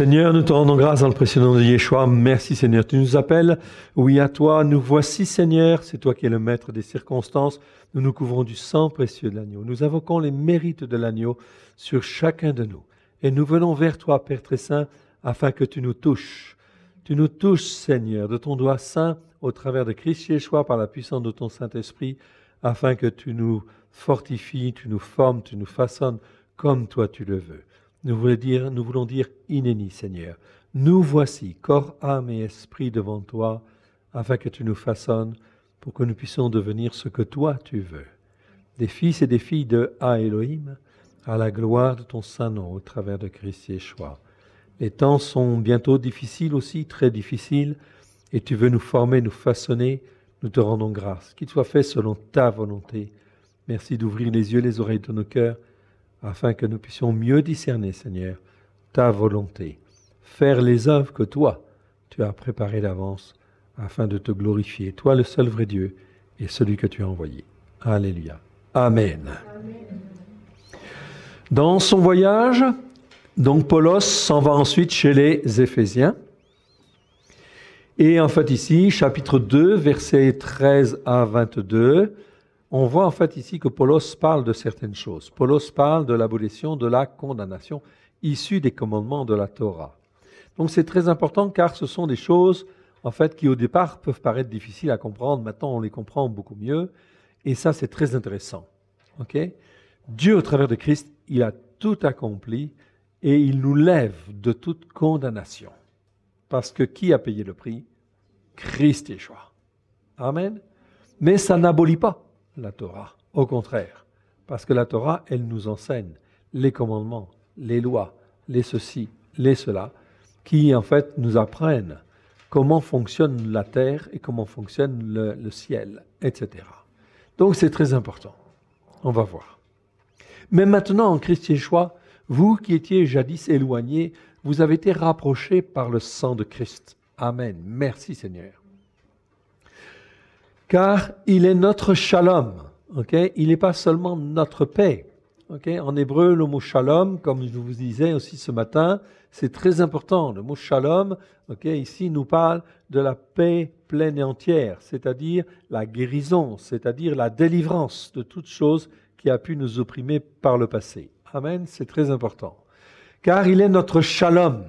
Seigneur, nous te rendons grâce dans le précieux nom de Yeshua. Merci Seigneur, tu nous appelles. Oui, à toi, nous voici Seigneur. C'est toi qui es le maître des circonstances. Nous nous couvrons du sang précieux de l'agneau. Nous invoquons les mérites de l'agneau sur chacun de nous. Et nous venons vers toi, Père très saint, afin que tu nous touches. Tu nous touches, Seigneur, de ton doigt saint, au travers de Christ Yeshua, par la puissance de ton Saint-Esprit, afin que tu nous fortifies, tu nous formes, tu nous façonnes comme toi tu le veux. Nous voulons dire, nous voulons dire inéni, Seigneur. Nous voici, corps, âme et esprit devant toi, afin que tu nous façonnes pour que nous puissions devenir ce que toi tu veux. Des fils et des filles de Ha Elohim, à la gloire de ton saint nom au travers de Christ Yeshua. Les temps sont bientôt difficiles aussi, très difficiles, et tu veux nous former, nous façonner, nous te rendons grâce. Qu'il soit fait selon ta volonté. Merci d'ouvrir les yeux, les oreilles de nos cœurs afin que nous puissions mieux discerner, Seigneur, ta volonté, faire les œuvres que toi, tu as préparées d'avance, afin de te glorifier, toi le seul vrai Dieu, et celui que tu as envoyé. Alléluia. Amen. Dans son voyage, donc Paulos s'en va ensuite chez les Éphésiens. Et en fait ici, chapitre 2, versets 13 à 22, on voit en fait ici que Paulos parle de certaines choses. Paulos parle de l'abolition de la condamnation issue des commandements de la Torah. Donc c'est très important car ce sont des choses en fait qui au départ peuvent paraître difficiles à comprendre. Maintenant on les comprend beaucoup mieux et ça c'est très intéressant. Ok Dieu au travers de Christ, il a tout accompli et il nous lève de toute condamnation. Parce que qui a payé le prix Christ et joie. Amen. Mais ça n'abolit pas la Torah. Au contraire, parce que la Torah, elle nous enseigne les commandements, les lois, les ceci, les cela, qui en fait nous apprennent comment fonctionne la terre et comment fonctionne le, ciel, etc. Donc c'est très important. On va voir. Mais maintenant, en Christ Yeshua, vous qui étiez jadis éloignés, vous avez été rapprochés par le sang de Christ. Amen. Merci Seigneur car il est notre shalom. Il n'est pas seulement notre paix. En hébreu, le mot shalom, comme je vous disais aussi ce matin, c'est très important. Le mot shalom, ici, nous parle de la paix pleine et entière, c'est-à-dire la guérison, c'est-à-dire la délivrance de toute chose qui a pu nous opprimer par le passé. Amen, c'est très important. Car il est notre shalom.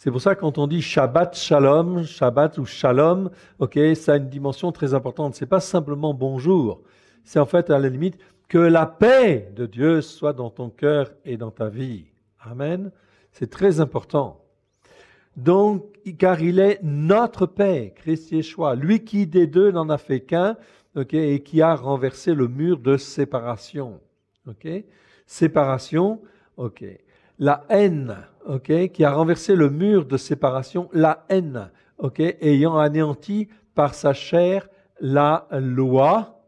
C'est pour ça que quand on dit Shabbat Shalom, Shabbat ou Shalom, ok, ça a une dimension très importante. C'est pas simplement bonjour. C'est en fait à la limite que la paix de Dieu soit dans ton cœur et dans ta vie. Amen. C'est très important. Donc, car il est notre paix, Christ Yeshua, lui qui des deux n'en a fait qu'un, ok, et qui a renversé le mur de séparation, ok. Séparation, ok. La haine, qui a renversé le mur de séparation, la haine, ayant anéanti par sa chair la loi.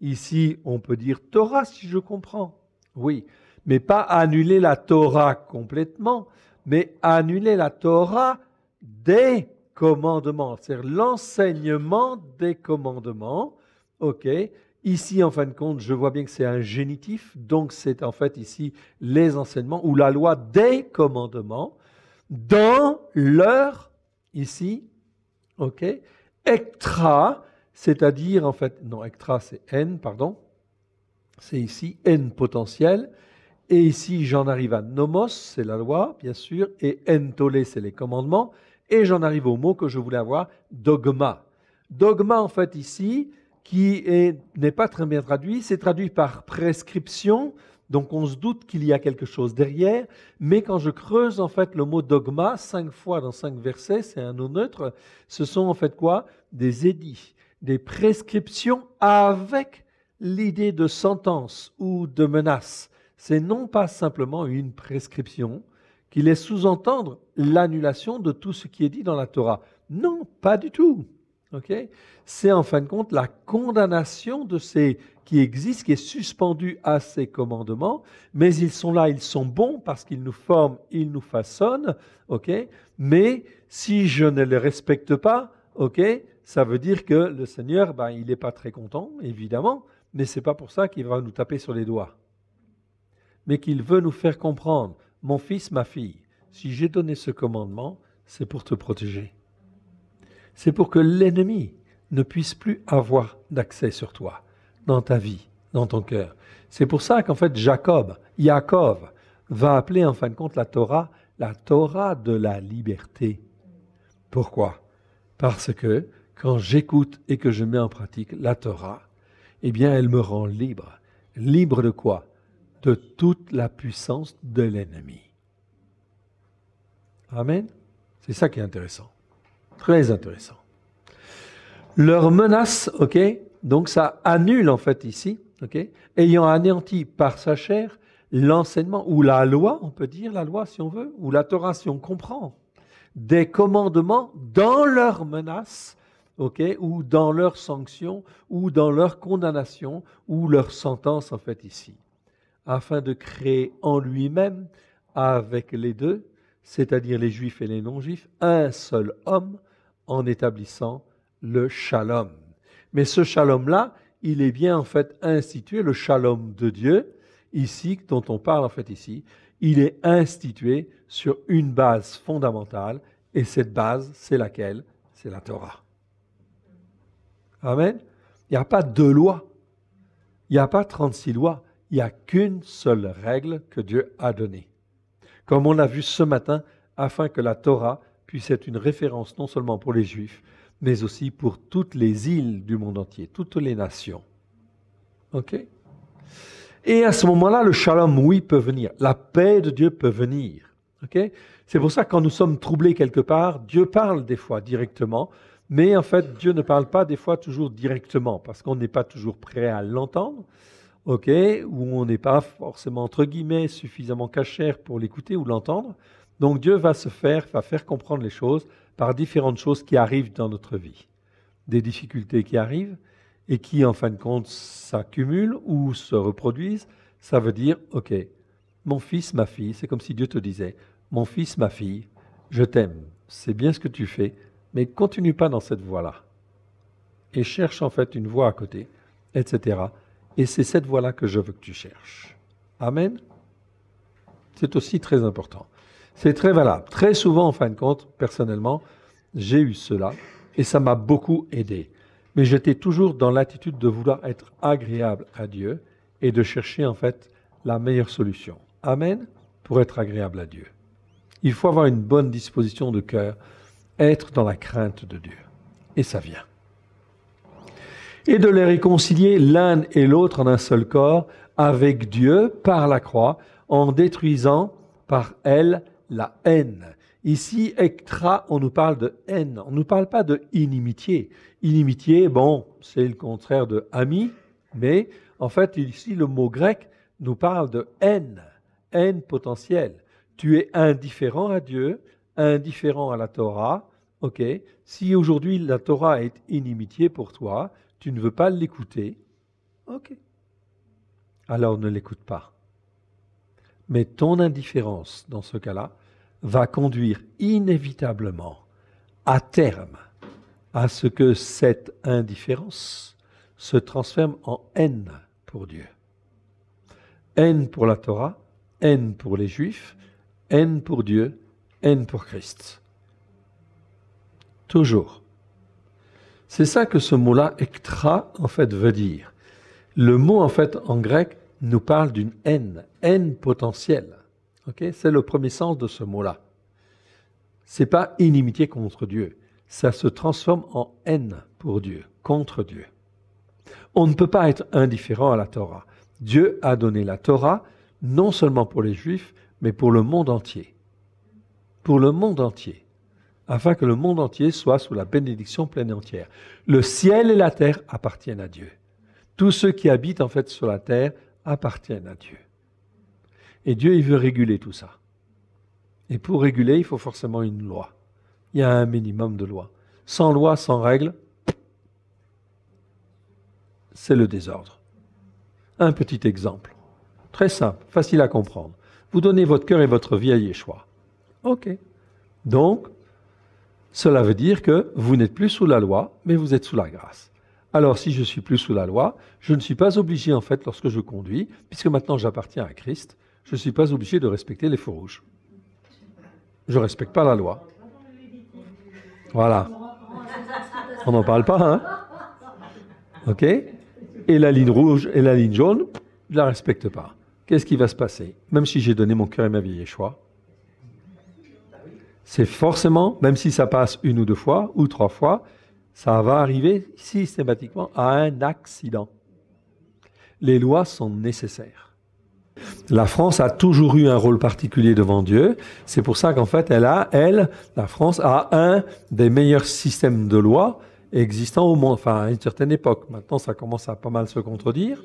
Ici, on peut dire Torah, si je comprends. Oui, mais pas annuler la Torah complètement, mais annuler la Torah des commandements, c'est-à-dire l'enseignement des commandements, ok, Ici, en fin de compte, je vois bien que c'est un génitif, donc c'est en fait ici les enseignements ou la loi des commandements dans leur, ici, ok, extra, c'est-à-dire en fait, non, extra c'est n, pardon, c'est ici n potentiel, et ici j'en arrive à nomos, c'est la loi, bien sûr, et entolé, c'est les commandements, et j'en arrive au mot que je voulais avoir, dogma. Dogma, en fait, ici, qui n'est pas très bien traduit. C'est traduit par prescription, donc on se doute qu'il y a quelque chose derrière, mais quand je creuse en fait le mot dogma cinq fois dans cinq versets, c'est un nom neutre, ce sont en fait quoi Des édits, des prescriptions avec l'idée de sentence ou de menace. C'est non pas simplement une prescription qui laisse sous-entendre l'annulation de tout ce qui est dit dans la Torah. Non, pas du tout. C'est en fin de compte la condamnation de ces qui existent, qui est suspendue à ces commandements, mais ils sont là, ils sont bons parce qu'ils nous forment, ils nous façonnent, ok Mais si je ne les respecte pas, ok Ça veut dire que le Seigneur, ben, il n'est pas très content, évidemment, mais c'est pas pour ça qu'il va nous taper sur les doigts, mais qu'il veut nous faire comprendre, mon fils, ma fille, si j'ai donné ce commandement, c'est pour te protéger c'est pour que l'ennemi ne puisse plus avoir d'accès sur toi, dans ta vie, dans ton cœur. C'est pour ça qu'en fait Jacob, Yaakov, va appeler en fin de compte la Torah la Torah de la liberté. Pourquoi Parce que quand j'écoute et que je mets en pratique la Torah, eh bien elle me rend libre. Libre de quoi De toute la puissance de l'ennemi. Amen. C'est ça qui est intéressant. Très intéressant. Leur menace, ok, donc ça annule en fait ici, ok, ayant anéanti par sa chair l'enseignement ou la loi, on peut dire la loi si on veut, ou la Torah si on comprend, des commandements dans leur menace, ok, ou dans leur sanction, ou dans leur condamnation, ou leur sentence en fait ici, afin de créer en lui-même, avec les deux, c'est-à-dire les juifs et les non-juifs, un seul homme en établissant le shalom. Mais ce shalom-là, il est bien en fait institué, le shalom de Dieu, ici, dont on parle en fait ici, il est institué sur une base fondamentale, et cette base, c'est laquelle C'est la Torah. Amen. Il n'y a pas deux lois. Il n'y a pas 36 lois. Il n'y a qu'une seule règle que Dieu a donnée comme on l'a vu ce matin, afin que la Torah puisse être une référence non seulement pour les Juifs, mais aussi pour toutes les îles du monde entier, toutes les nations. OK Et à ce moment-là, le shalom, oui, peut venir. La paix de Dieu peut venir. C'est pour ça que quand nous sommes troublés quelque part, Dieu parle des fois directement, mais en fait, Dieu ne parle pas des fois toujours directement, parce qu'on n'est pas toujours prêt à l'entendre ok, où on n'est pas forcément entre guillemets suffisamment cachère pour l'écouter ou l'entendre. Donc Dieu va se faire, va faire comprendre les choses par différentes choses qui arrivent dans notre vie, des difficultés qui arrivent et qui en fin de compte s'accumulent ou se reproduisent. Ça veut dire, ok, mon fils, ma fille, c'est comme si Dieu te disait, mon fils, ma fille, je t'aime, c'est bien ce que tu fais, mais continue pas dans cette voie-là et cherche en fait une voie à côté, etc. Et c'est cette voie-là que je veux que tu cherches. Amen. C'est aussi très important. C'est très valable. Très souvent, en fin de compte, personnellement, j'ai eu cela et ça m'a beaucoup aidé. Mais j'étais toujours dans l'attitude de vouloir être agréable à Dieu et de chercher en fait la meilleure solution. Amen. Pour être agréable à Dieu. Il faut avoir une bonne disposition de cœur, être dans la crainte de Dieu. Et ça vient et de les réconcilier l'un et l'autre en un seul corps avec Dieu par la croix, en détruisant par elle la haine. Ici, ectra, on nous parle de haine, on ne nous parle pas de inimitié. Inimitié, bon, c'est le contraire de ami, mais en fait, ici, le mot grec nous parle de haine, haine potentielle. Tu es indifférent à Dieu, indifférent à la Torah. Ok, si aujourd'hui la Torah est inimitié pour toi, tu ne veux pas l'écouter Ok. Alors ne l'écoute pas. Mais ton indifférence, dans ce cas-là, va conduire inévitablement, à terme, à ce que cette indifférence se transforme en haine pour Dieu. Haine pour la Torah, haine pour les Juifs, haine pour Dieu, haine pour Christ. Toujours. C'est ça que ce mot-là, extra, en fait, veut dire. Le mot, en fait, en grec, nous parle d'une haine, haine potentielle. C'est le premier sens de ce mot-là. Ce n'est pas inimitié contre Dieu. Ça se transforme en haine pour Dieu, contre Dieu. On ne peut pas être indifférent à la Torah. Dieu a donné la Torah non seulement pour les Juifs, mais pour le monde entier. Pour le monde entier afin que le monde entier soit sous la bénédiction pleine et entière. Le ciel et la terre appartiennent à Dieu. Tous ceux qui habitent en fait sur la terre appartiennent à Dieu. Et Dieu, il veut réguler tout ça. Et pour réguler, il faut forcément une loi. Il y a un minimum de loi. Sans loi, sans règle, c'est le désordre. Un petit exemple. Très simple, facile à comprendre. Vous donnez votre cœur et votre vie à Yeshua. OK. Donc, cela veut dire que vous n'êtes plus sous la loi, mais vous êtes sous la grâce. Alors si je suis plus sous la loi, je ne suis pas obligé en fait lorsque je conduis, puisque maintenant j'appartiens à Christ, je ne suis pas obligé de respecter les feux rouges. Je ne respecte pas la loi. Voilà. On n'en parle pas, hein OK Et la ligne rouge et la ligne jaune, je ne la respecte pas. Qu'est-ce qui va se passer Même si j'ai donné mon cœur et ma vie et choix, c'est forcément, même si ça passe une ou deux fois ou trois fois, ça va arriver systématiquement à un accident. Les lois sont nécessaires. La France a toujours eu un rôle particulier devant Dieu. C'est pour ça qu'en fait, elle a, elle, la France a un des meilleurs systèmes de lois existant au monde, enfin à une certaine époque. Maintenant, ça commence à pas mal se contredire.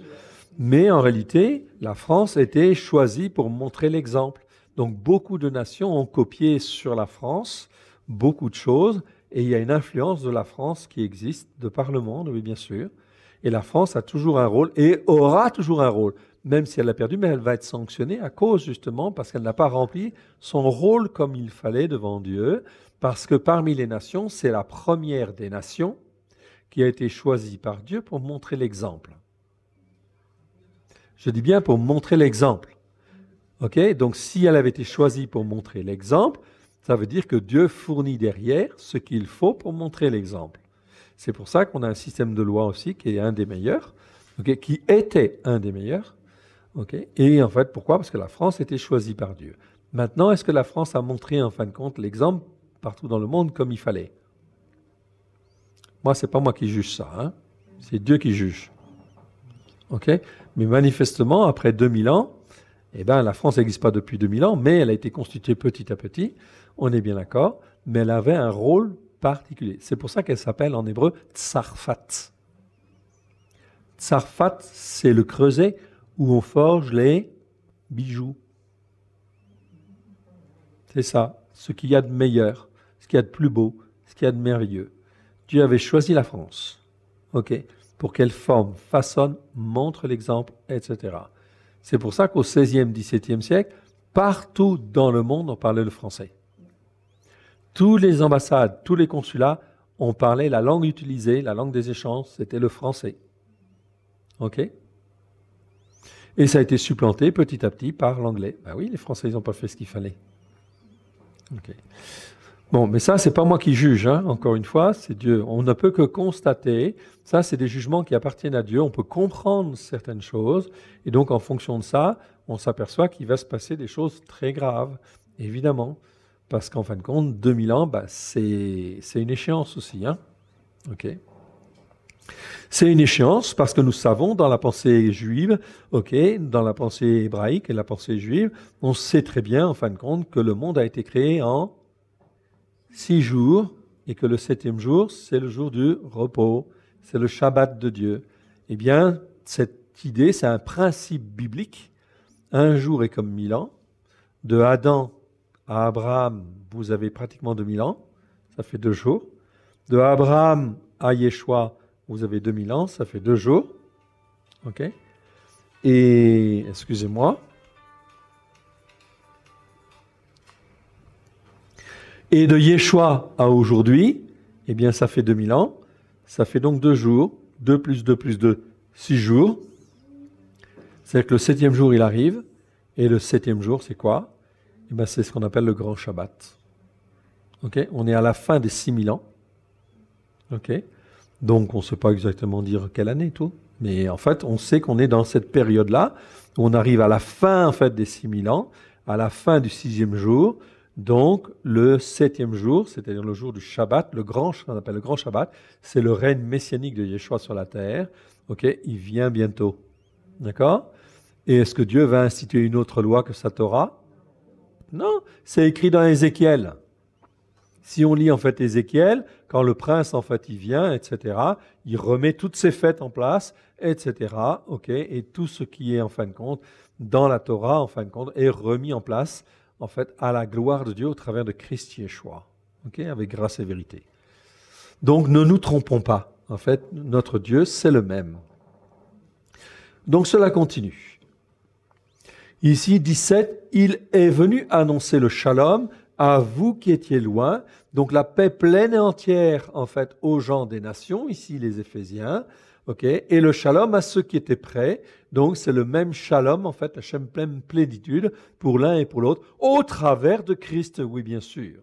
Mais en réalité, la France était choisie pour montrer l'exemple. Donc beaucoup de nations ont copié sur la France beaucoup de choses, et il y a une influence de la France qui existe, de par le monde, oui bien sûr. Et la France a toujours un rôle, et aura toujours un rôle, même si elle l'a perdu, mais elle va être sanctionnée à cause justement parce qu'elle n'a pas rempli son rôle comme il fallait devant Dieu, parce que parmi les nations, c'est la première des nations qui a été choisie par Dieu pour montrer l'exemple. Je dis bien pour montrer l'exemple. Donc si elle avait été choisie pour montrer l'exemple, ça veut dire que Dieu fournit derrière ce qu'il faut pour montrer l'exemple. C'est pour ça qu'on a un système de loi aussi qui est un des meilleurs, qui était un des meilleurs. Et en fait, pourquoi Parce que la France était choisie par Dieu. Maintenant, est-ce que la France a montré en fin de compte l'exemple partout dans le monde comme il fallait Moi, ce n'est pas moi qui juge ça, hein. c'est Dieu qui juge. Okay. Mais manifestement, après 2000 ans, eh bien, la France n'existe pas depuis 2000 ans, mais elle a été constituée petit à petit, on est bien d'accord, mais elle avait un rôle particulier. C'est pour ça qu'elle s'appelle en hébreu tsarfat. Tsarfat, c'est le creuset où on forge les bijoux. C'est ça, ce qu'il y a de meilleur, ce qu'il y a de plus beau, ce qu'il y a de merveilleux. Dieu avait choisi la France, ok, pour qu'elle forme, façonne, montre l'exemple, etc. C'est pour ça qu'au XVIe, XVIIe siècle, partout dans le monde, on parlait le français. Tous les ambassades, tous les consulats, on parlait la langue utilisée, la langue des échanges, c'était le français. OK Et ça a été supplanté petit à petit par l'anglais. Ben oui, les Français, ils n'ont pas fait ce qu'il fallait. OK Bon, mais ça, c'est pas moi qui juge, hein, encore une fois, c'est Dieu. On ne peut que constater. Ça, c'est des jugements qui appartiennent à Dieu. On peut comprendre certaines choses. Et donc, en fonction de ça, on s'aperçoit qu'il va se passer des choses très graves, évidemment. Parce qu'en fin de compte, 2000 ans, bah, c'est une échéance aussi. Hein OK c'est une échéance parce que nous savons dans la pensée juive, ok, dans la pensée hébraïque et la pensée juive, on sait très bien en fin de compte que le monde a été créé en six jours et que le septième jour, c'est le jour du repos, c'est le Shabbat de Dieu. Eh bien, cette idée, c'est un principe biblique. Un jour est comme mille ans. De Adam à Abraham, vous avez pratiquement 2000 ans, ça fait deux jours. De Abraham à Yeshua, vous avez 2000 ans, ça fait deux jours. OK Et, excusez-moi, Et de Yeshua à aujourd'hui, eh bien, ça fait 2000 ans. Ça fait donc deux jours. 2 plus 2 plus 2, six jours. C'est-à-dire que le septième jour, il arrive. Et le septième jour, c'est quoi eh bien, C'est ce qu'on appelle le grand Shabbat. on est à la fin des 6000 ans. Donc, on ne sait pas exactement dire quelle année tout. Mais en fait, on sait qu'on est dans cette période-là. On arrive à la fin, en fait, des 6000 ans, à la fin du sixième jour, donc, le septième jour, c'est-à-dire le jour du Shabbat, le grand, on appelle le grand Shabbat, c'est le règne messianique de Yeshua sur la terre. Ok, il vient bientôt. D'accord Et est-ce que Dieu va instituer une autre loi que sa Torah Non, c'est écrit dans Ézéchiel. Si on lit en fait Ézéchiel, quand le prince en fait il vient, etc., il remet toutes ses fêtes en place, etc. Ok, et tout ce qui est en fin de compte dans la Torah en fin de compte est remis en place en fait, à la gloire de Dieu au travers de Christ Yeshua, avec grâce et vérité. Donc ne nous trompons pas. En fait, notre Dieu, c'est le même. Donc cela continue. Ici, 17, il est venu annoncer le shalom à vous qui étiez loin, donc la paix pleine et entière, en fait, aux gens des nations, ici les Éphésiens, et le shalom à ceux qui étaient prêts. Donc c'est le même shalom, en fait, la pleine plénitude pour l'un et pour l'autre, au travers de Christ, oui, bien sûr.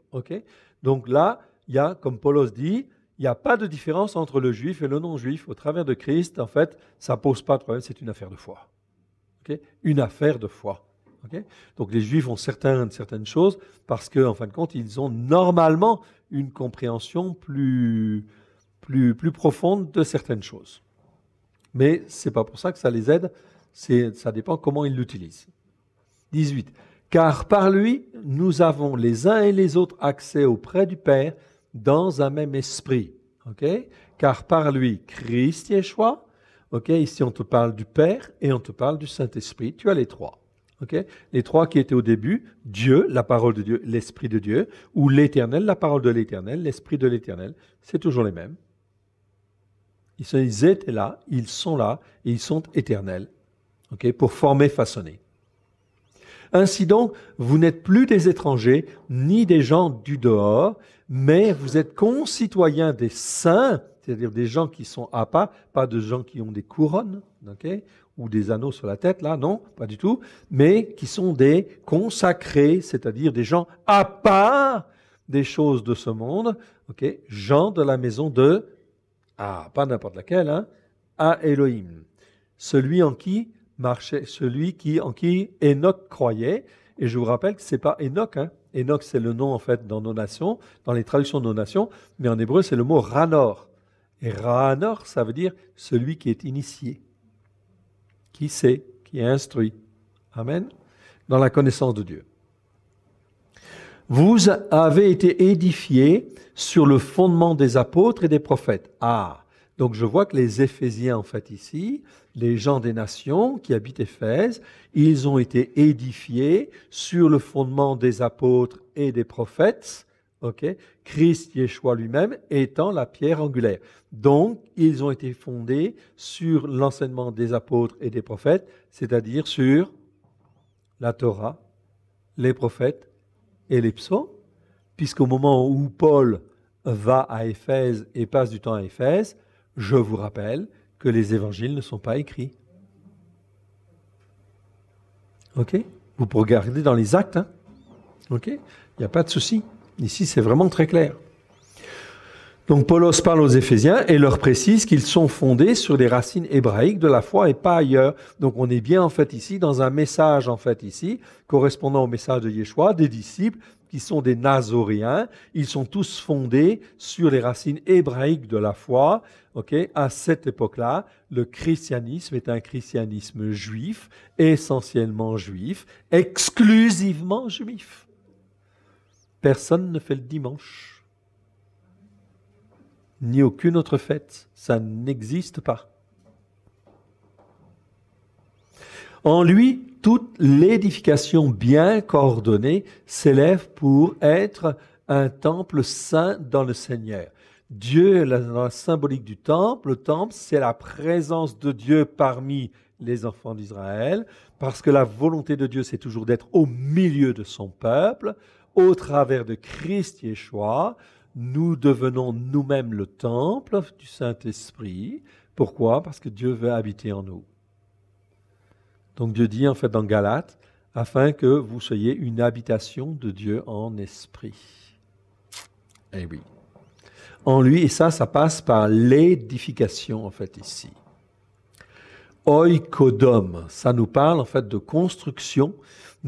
Donc là, il y a, comme Paulos dit, il n'y a pas de différence entre le juif et le non-juif. Au travers de Christ, en fait, ça pose pas de problème, c'est une affaire de foi. Une affaire de foi. Donc les juifs ont certaines, certaines choses parce qu'en fin de compte, ils ont normalement une compréhension plus, plus, plus profonde de certaines choses. Mais ce n'est pas pour ça que ça les aide, ça dépend comment ils l'utilisent. 18. Car par lui, nous avons les uns et les autres accès auprès du Père dans un même esprit. Car par lui, Christ Yeshua, ok, ici on te parle du Père et on te parle du Saint-Esprit, tu as les trois. Les trois qui étaient au début, Dieu, la parole de Dieu, l'Esprit de Dieu, ou l'Éternel, la parole de l'Éternel, l'Esprit de l'Éternel, c'est toujours les mêmes. Ils étaient là, ils sont là, et ils sont éternels, okay, pour former, façonner. Ainsi donc, vous n'êtes plus des étrangers, ni des gens du dehors, mais vous êtes concitoyens des saints, c'est-à-dire des gens qui sont à part, pas de gens qui ont des couronnes, okay, ou des anneaux sur la tête, là, non, pas du tout, mais qui sont des consacrés, c'est-à-dire des gens à part des choses de ce monde, okay, gens de la maison de ah, pas n'importe laquelle, hein À Elohim, celui en qui marchait, celui qui, en qui Enoch croyait. Et je vous rappelle que c'est pas Enoch, hein Enoch, c'est le nom en fait dans nos nations, dans les traductions de nos nations, mais en hébreu, c'est le mot Ranor. Et Ranor, ça veut dire celui qui est initié, qui sait, qui est instruit. Amen. Dans la connaissance de Dieu vous avez été édifiés sur le fondement des apôtres et des prophètes. Ah, donc je vois que les Éphésiens, en fait, ici, les gens des nations qui habitent Éphèse, ils ont été édifiés sur le fondement des apôtres et des prophètes, ok Christ Yeshua lui-même étant la pierre angulaire. Donc, ils ont été fondés sur l'enseignement des apôtres et des prophètes, c'est-à-dire sur la Torah, les prophètes et psaumes, puisqu'au moment où Paul va à Éphèse et passe du temps à Éphèse, je vous rappelle que les évangiles ne sont pas écrits. OK Vous pouvez regarder dans les actes. Hein. OK Il n'y a pas de souci. Ici, c'est vraiment très clair. Donc Paulos parle aux Éphésiens et leur précise qu'ils sont fondés sur les racines hébraïques de la foi et pas ailleurs. Donc on est bien en fait ici dans un message en fait ici correspondant au message de Yeshua, des disciples qui sont des Nazoréens. Ils sont tous fondés sur les racines hébraïques de la foi. Ok, à cette époque-là, le christianisme est un christianisme juif, essentiellement juif, exclusivement juif. Personne ne fait le dimanche ni aucune autre fête. Ça n'existe pas. En lui, toute l'édification bien coordonnée s'élève pour être un temple saint dans le Seigneur. Dieu, dans la symbolique du temple, le temple, c'est la présence de Dieu parmi les enfants d'Israël, parce que la volonté de Dieu, c'est toujours d'être au milieu de son peuple, au travers de Christ Yeshua, nous devenons nous-mêmes le temple du Saint-Esprit. Pourquoi Parce que Dieu veut habiter en nous. Donc Dieu dit en fait dans Galates, afin que vous soyez une habitation de Dieu en esprit. Eh oui. En lui, et ça, ça passe par l'édification en fait ici. Oikodom, ça nous parle en fait de construction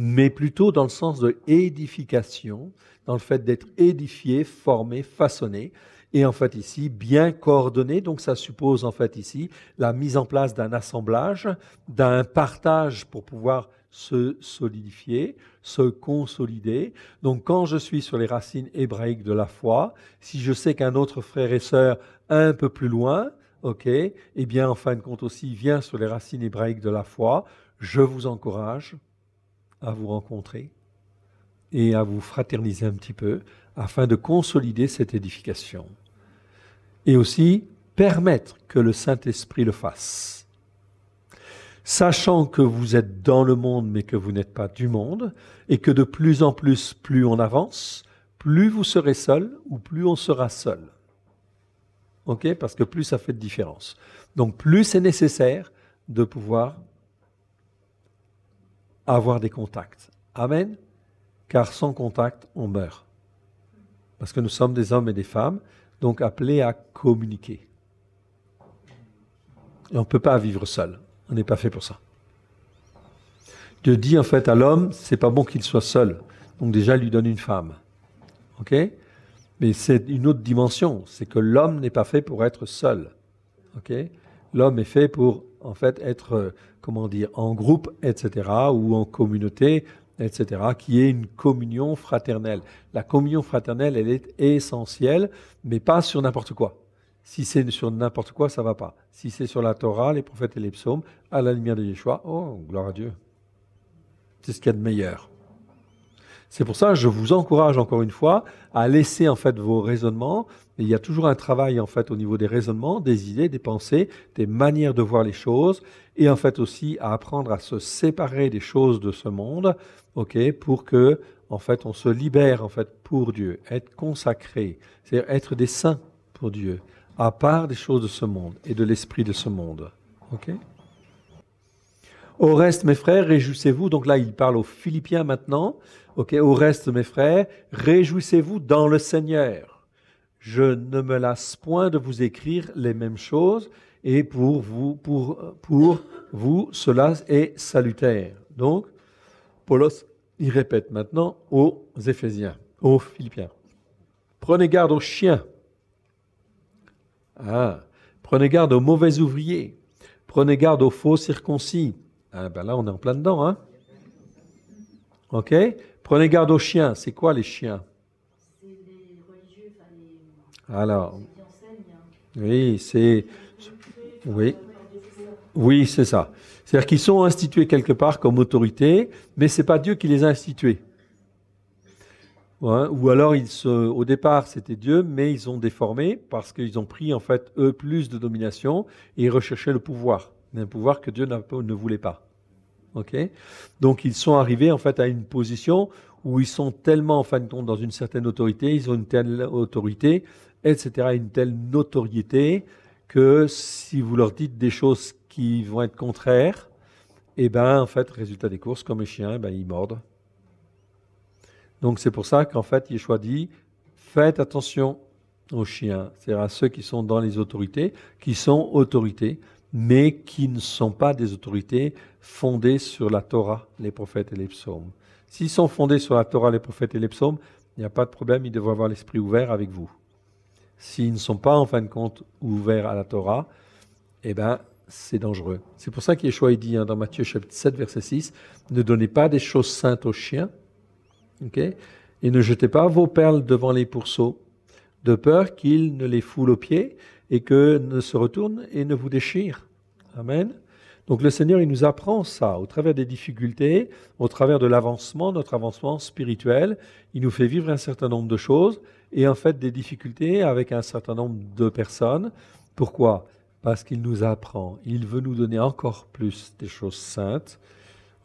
mais plutôt dans le sens de édification, dans le fait d'être édifié, formé, façonné, et en fait ici bien coordonné. Donc ça suppose en fait ici la mise en place d'un assemblage, d'un partage pour pouvoir se solidifier, se consolider. Donc quand je suis sur les racines hébraïques de la foi, si je sais qu'un autre frère et sœur un peu plus loin, ok, eh bien en fin de compte aussi vient sur les racines hébraïques de la foi, je vous encourage, à vous rencontrer et à vous fraterniser un petit peu afin de consolider cette édification. Et aussi permettre que le Saint-Esprit le fasse. Sachant que vous êtes dans le monde mais que vous n'êtes pas du monde et que de plus en plus, plus on avance, plus vous serez seul ou plus on sera seul. OK Parce que plus ça fait de différence. Donc plus c'est nécessaire de pouvoir avoir des contacts. Amen. Car sans contact, on meurt. Parce que nous sommes des hommes et des femmes, donc appelés à communiquer. Et on ne peut pas vivre seul. On n'est pas fait pour ça. Dieu dit en fait à l'homme, c'est pas bon qu'il soit seul. Donc déjà, lui donne une femme. OK Mais c'est une autre dimension. C'est que l'homme n'est pas fait pour être seul. OK L'homme est fait pour en fait être, euh, comment dire, en groupe, etc., ou en communauté, etc., qui est une communion fraternelle. La communion fraternelle, elle est essentielle, mais pas sur n'importe quoi. Si c'est sur n'importe quoi, ça va pas. Si c'est sur la Torah, les prophètes et les psaumes, à la lumière de Yeshua, oh, gloire à Dieu. C'est ce qu'il y a de meilleur. C'est pour ça que je vous encourage encore une fois à laisser en fait vos raisonnements il y a toujours un travail en fait au niveau des raisonnements, des idées, des pensées, des manières de voir les choses, et en fait aussi à apprendre à se séparer des choses de ce monde, ok, pour que en fait on se libère en fait pour Dieu, être consacré, c'est-à-dire être des saints pour Dieu, à part des choses de ce monde et de l'esprit de ce monde, ok. Au reste, mes frères, réjouissez-vous. Donc là, il parle aux Philippiens maintenant. Ok, au reste, mes frères, réjouissez-vous dans le Seigneur je ne me lasse point de vous écrire les mêmes choses, et pour vous, pour, vous cela est salutaire. Donc, Paulos y répète maintenant aux Éphésiens, aux Philippiens. Prenez garde aux chiens. Ah, prenez garde aux mauvais ouvriers. Prenez garde aux faux circoncis. Ah, ben là, on est en plein dedans. Hein? OK Prenez garde aux chiens. C'est quoi les chiens alors, oui, c'est, oui, oui, c'est ça. C'est-à-dire qu'ils sont institués quelque part comme autorité, mais ce c'est pas Dieu qui les a institués. ou alors, ils au départ, c'était Dieu, mais ils ont déformé parce qu'ils ont pris, en fait, eux, plus de domination et recherchaient le pouvoir. Un pouvoir que Dieu ne voulait pas. OK Donc, ils sont arrivés, en fait, à une position où ils sont tellement, en fin de compte, dans une certaine autorité, ils ont une telle autorité etc., une telle notoriété que si vous leur dites des choses qui vont être contraires, et eh ben en fait, résultat des courses, comme les chiens, eh ben, ils mordent. Donc c'est pour ça qu'en fait, Yeshua dit, faites attention aux chiens, c'est-à-dire à ceux qui sont dans les autorités, qui sont autorités, mais qui ne sont pas des autorités fondées sur la Torah, les prophètes et les psaumes. S'ils sont fondés sur la Torah, les prophètes et les psaumes, il n'y a pas de problème, ils devraient avoir l'esprit ouvert avec vous s'ils ne sont pas en fin de compte ouverts à la Torah, eh ben, c'est dangereux. C'est pour ça qu'Yeshua dit hein, dans Matthieu chapitre 7, verset 6, ne donnez pas des choses saintes aux chiens, et ne jetez pas vos perles devant les pourceaux, de peur qu'ils ne les foulent aux pieds et que ne se retournent et ne vous déchirent. Amen. Donc le Seigneur, il nous apprend ça au travers des difficultés, au travers de l'avancement, notre avancement spirituel. Il nous fait vivre un certain nombre de choses et en fait des difficultés avec un certain nombre de personnes. Pourquoi Parce qu'il nous apprend. Il veut nous donner encore plus des choses saintes,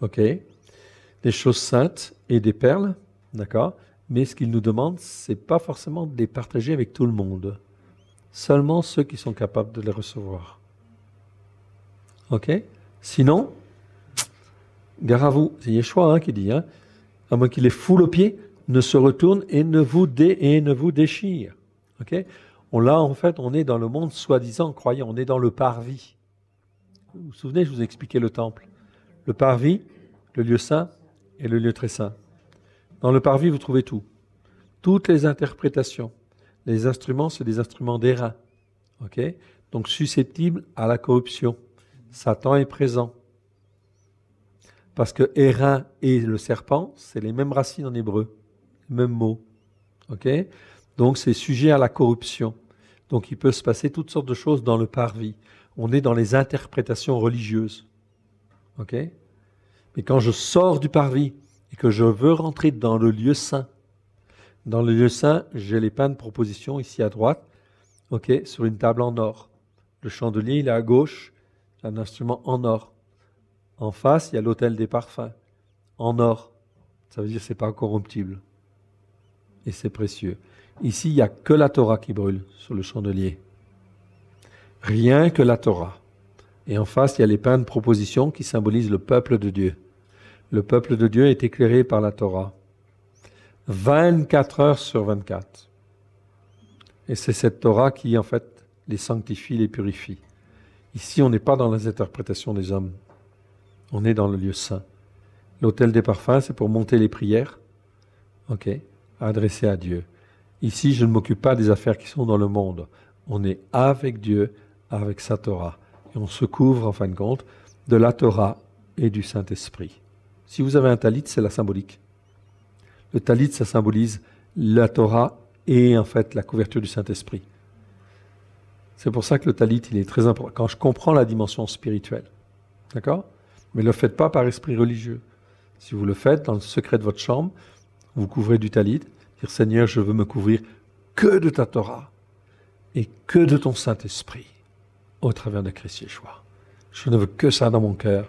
ok Des choses saintes et des perles, d'accord Mais ce qu'il nous demande, c'est pas forcément de les partager avec tout le monde. Seulement ceux qui sont capables de les recevoir. Ok Sinon, gare à vous, c'est Yeshua hein, qui dit, hein, à moins qu'il est foule aux pieds, ne se retourne et ne vous, déchire. on, Là, en fait, on est dans le monde soi-disant croyant, on est dans le parvis. Vous vous souvenez, je vous ai expliqué le temple. Le parvis, le lieu saint et le lieu très saint. Dans le parvis, vous trouvez tout. Toutes les interprétations. Les instruments, c'est des instruments d'airain. ok Donc susceptibles à la corruption. Satan est présent. Parce que Hérin et le serpent, c'est les mêmes racines en hébreu, même mot. Donc c'est sujet à la corruption. Donc il peut se passer toutes sortes de choses dans le parvis. On est dans les interprétations religieuses. Mais quand je sors du parvis et que je veux rentrer dans le lieu saint, dans le lieu saint, j'ai les pains de proposition ici à droite, sur une table en or. Le chandelier, il est à gauche, un instrument en or. En face, il y a l'autel des parfums, en or. Ça veut dire que ce n'est pas corruptible. Et c'est précieux. Ici, il n'y a que la Torah qui brûle sur le chandelier. Rien que la Torah. Et en face, il y a les pains de proposition qui symbolisent le peuple de Dieu. Le peuple de Dieu est éclairé par la Torah. 24 heures sur 24. Et c'est cette Torah qui, en fait, les sanctifie, les purifie. Ici, on n'est pas dans les interprétations des hommes. On est dans le lieu saint. L'autel des parfums, c'est pour monter les prières, ok, adressées à Dieu. Ici, je ne m'occupe pas des affaires qui sont dans le monde. On est avec Dieu, avec sa Torah. Et on se couvre, en fin de compte, de la Torah et du Saint-Esprit. Si vous avez un talit, c'est la symbolique. Le talit, ça symbolise la Torah et en fait la couverture du Saint-Esprit. C'est pour ça que le talit, il est très important. Quand je comprends la dimension spirituelle, d'accord Mais ne le faites pas par esprit religieux. Si vous le faites dans le secret de votre chambre, vous couvrez du talit, dire Seigneur, je veux me couvrir que de ta Torah et que de ton Saint-Esprit au travers de Christ Yeshua. Je ne veux que ça dans mon cœur,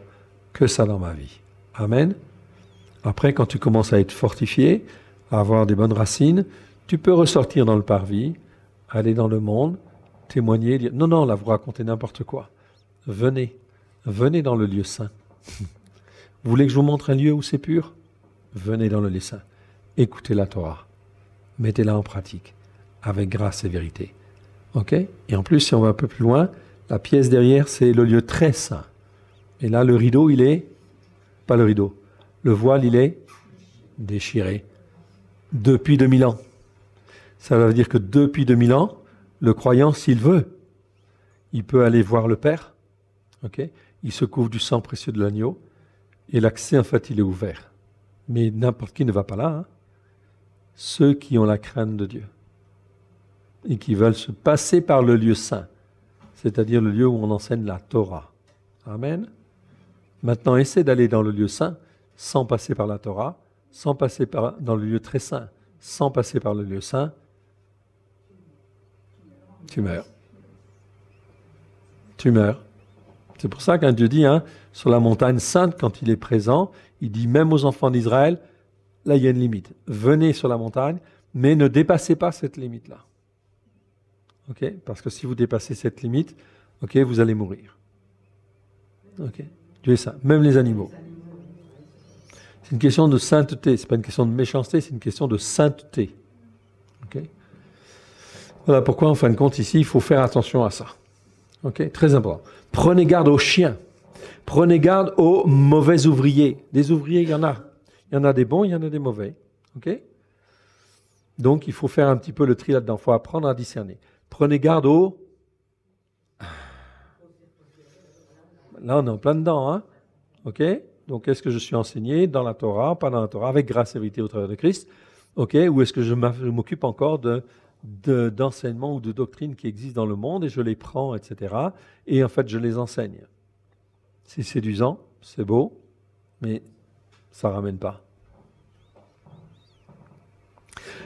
que ça dans ma vie. Amen. Après, quand tu commences à être fortifié, à avoir des bonnes racines, tu peux ressortir dans le parvis, aller dans le monde, témoigner, dire, non, non, là, vous racontez n'importe quoi. Venez, venez dans le lieu saint. Vous voulez que je vous montre un lieu où c'est pur Venez dans le lieu saint. Écoutez la Torah. Mettez-la en pratique, avec grâce et vérité. OK Et en plus, si on va un peu plus loin, la pièce derrière, c'est le lieu très saint. Et là, le rideau, il est... Pas le rideau. Le voile, il est déchiré. Depuis 2000 ans. Ça veut dire que depuis 2000 ans, le croyant, s'il veut, il peut aller voir le Père. ok il se couvre du sang précieux de l'agneau et l'accès, en fait, il est ouvert. Mais n'importe qui ne va pas là. Hein. Ceux qui ont la crainte de Dieu et qui veulent se passer par le lieu saint, c'est-à-dire le lieu où on enseigne la Torah. Amen. Maintenant, essaie d'aller dans le lieu saint sans passer par la Torah, sans passer par, dans le lieu très saint, sans passer par le lieu saint, tu meurs. Tu meurs. C'est pour ça qu'un Dieu dit, hein, sur la montagne sainte, quand il est présent, il dit même aux enfants d'Israël, là il y a une limite. Venez sur la montagne, mais ne dépassez pas cette limite-là. Parce que si vous dépassez cette limite, vous allez mourir. Ok? Dieu est saint, même les animaux. C'est une question de sainteté, ce n'est pas une question de méchanceté, c'est une question de sainteté. OK voilà pourquoi, en fin de compte, ici, il faut faire attention à ça. Ok, très important. Prenez garde aux chiens. Prenez garde aux mauvais ouvriers. Des ouvriers, il y en a. Il y en a des bons, il y en a des mauvais. Ok. Donc, il faut faire un petit peu le tri là-dedans. Il faut apprendre à discerner. Prenez garde aux ah. Là, on est en plein dedans. Hein? OK Donc, est-ce que je suis enseigné dans la Torah, pas dans la Torah, avec grâce et vérité au travers de Christ OK Ou est-ce que je m'occupe encore de d'enseignements ou de doctrines qui existent dans le monde et je les prends, etc. Et en fait, je les enseigne. C'est séduisant, c'est beau, mais ça ramène pas.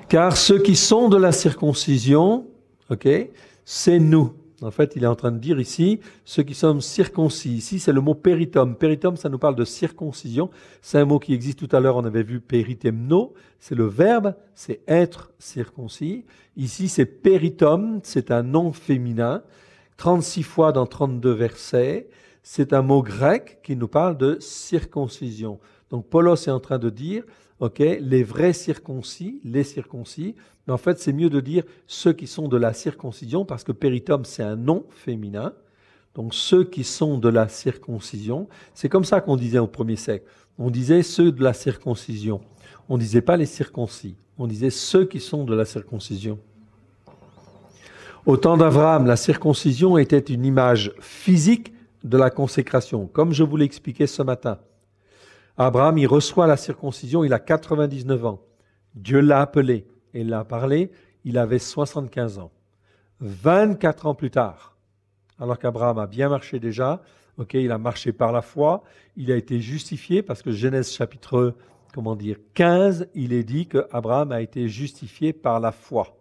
Car ceux qui sont de la circoncision, ok, c'est nous. En fait, il est en train de dire ici, ceux qui sont circoncis. Ici, c'est le mot péritum. Péritum, ça nous parle de circoncision. C'est un mot qui existe tout à l'heure, on avait vu péritemno. C'est le verbe, c'est être circoncis. Ici, c'est péritum, c'est un nom féminin. 36 fois dans 32 versets. C'est un mot grec qui nous parle de circoncision. Donc, Paulos est en train de dire, les vrais circoncis, les circoncis, mais en fait c'est mieux de dire ceux qui sont de la circoncision, parce que péritum c'est un nom féminin, donc ceux qui sont de la circoncision, c'est comme ça qu'on disait au premier siècle, on disait ceux de la circoncision, on ne disait pas les circoncis, on disait ceux qui sont de la circoncision. Au temps d'Abraham, la circoncision était une image physique de la consécration, comme je vous l'ai expliqué ce matin. Abraham, il reçoit la circoncision, il a 99 ans. Dieu l'a appelé et l'a parlé, il avait 75 ans. 24 ans plus tard, alors qu'Abraham a bien marché déjà, ok, il a marché par la foi, il a été justifié parce que Genèse chapitre comment dire 15, il est dit que Abraham a été justifié par la foi.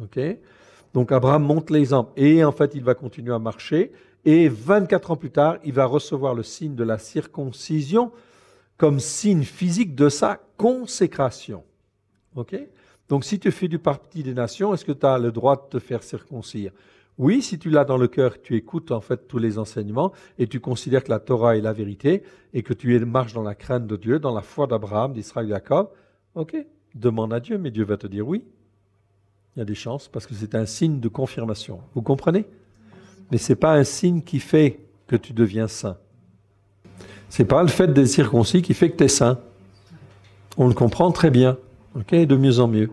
Ok, donc Abraham monte l'exemple et en fait il va continuer à marcher et 24 ans plus tard, il va recevoir le signe de la circoncision comme signe physique de sa consécration. OK Donc si tu fais du parti des nations, est-ce que tu as le droit de te faire circoncire Oui, si tu l'as dans le cœur, tu écoutes en fait tous les enseignements et tu considères que la Torah est la vérité et que tu marches dans la crainte de Dieu, dans la foi d'Abraham, d'Israël, Jacob. OK Demande à Dieu, mais Dieu va te dire oui. Il y a des chances parce que c'est un signe de confirmation. Vous comprenez mais ce n'est pas un signe qui fait que tu deviens saint. C'est pas le fait des circoncis qui fait que tu es saint. On le comprend très bien, de mieux en mieux.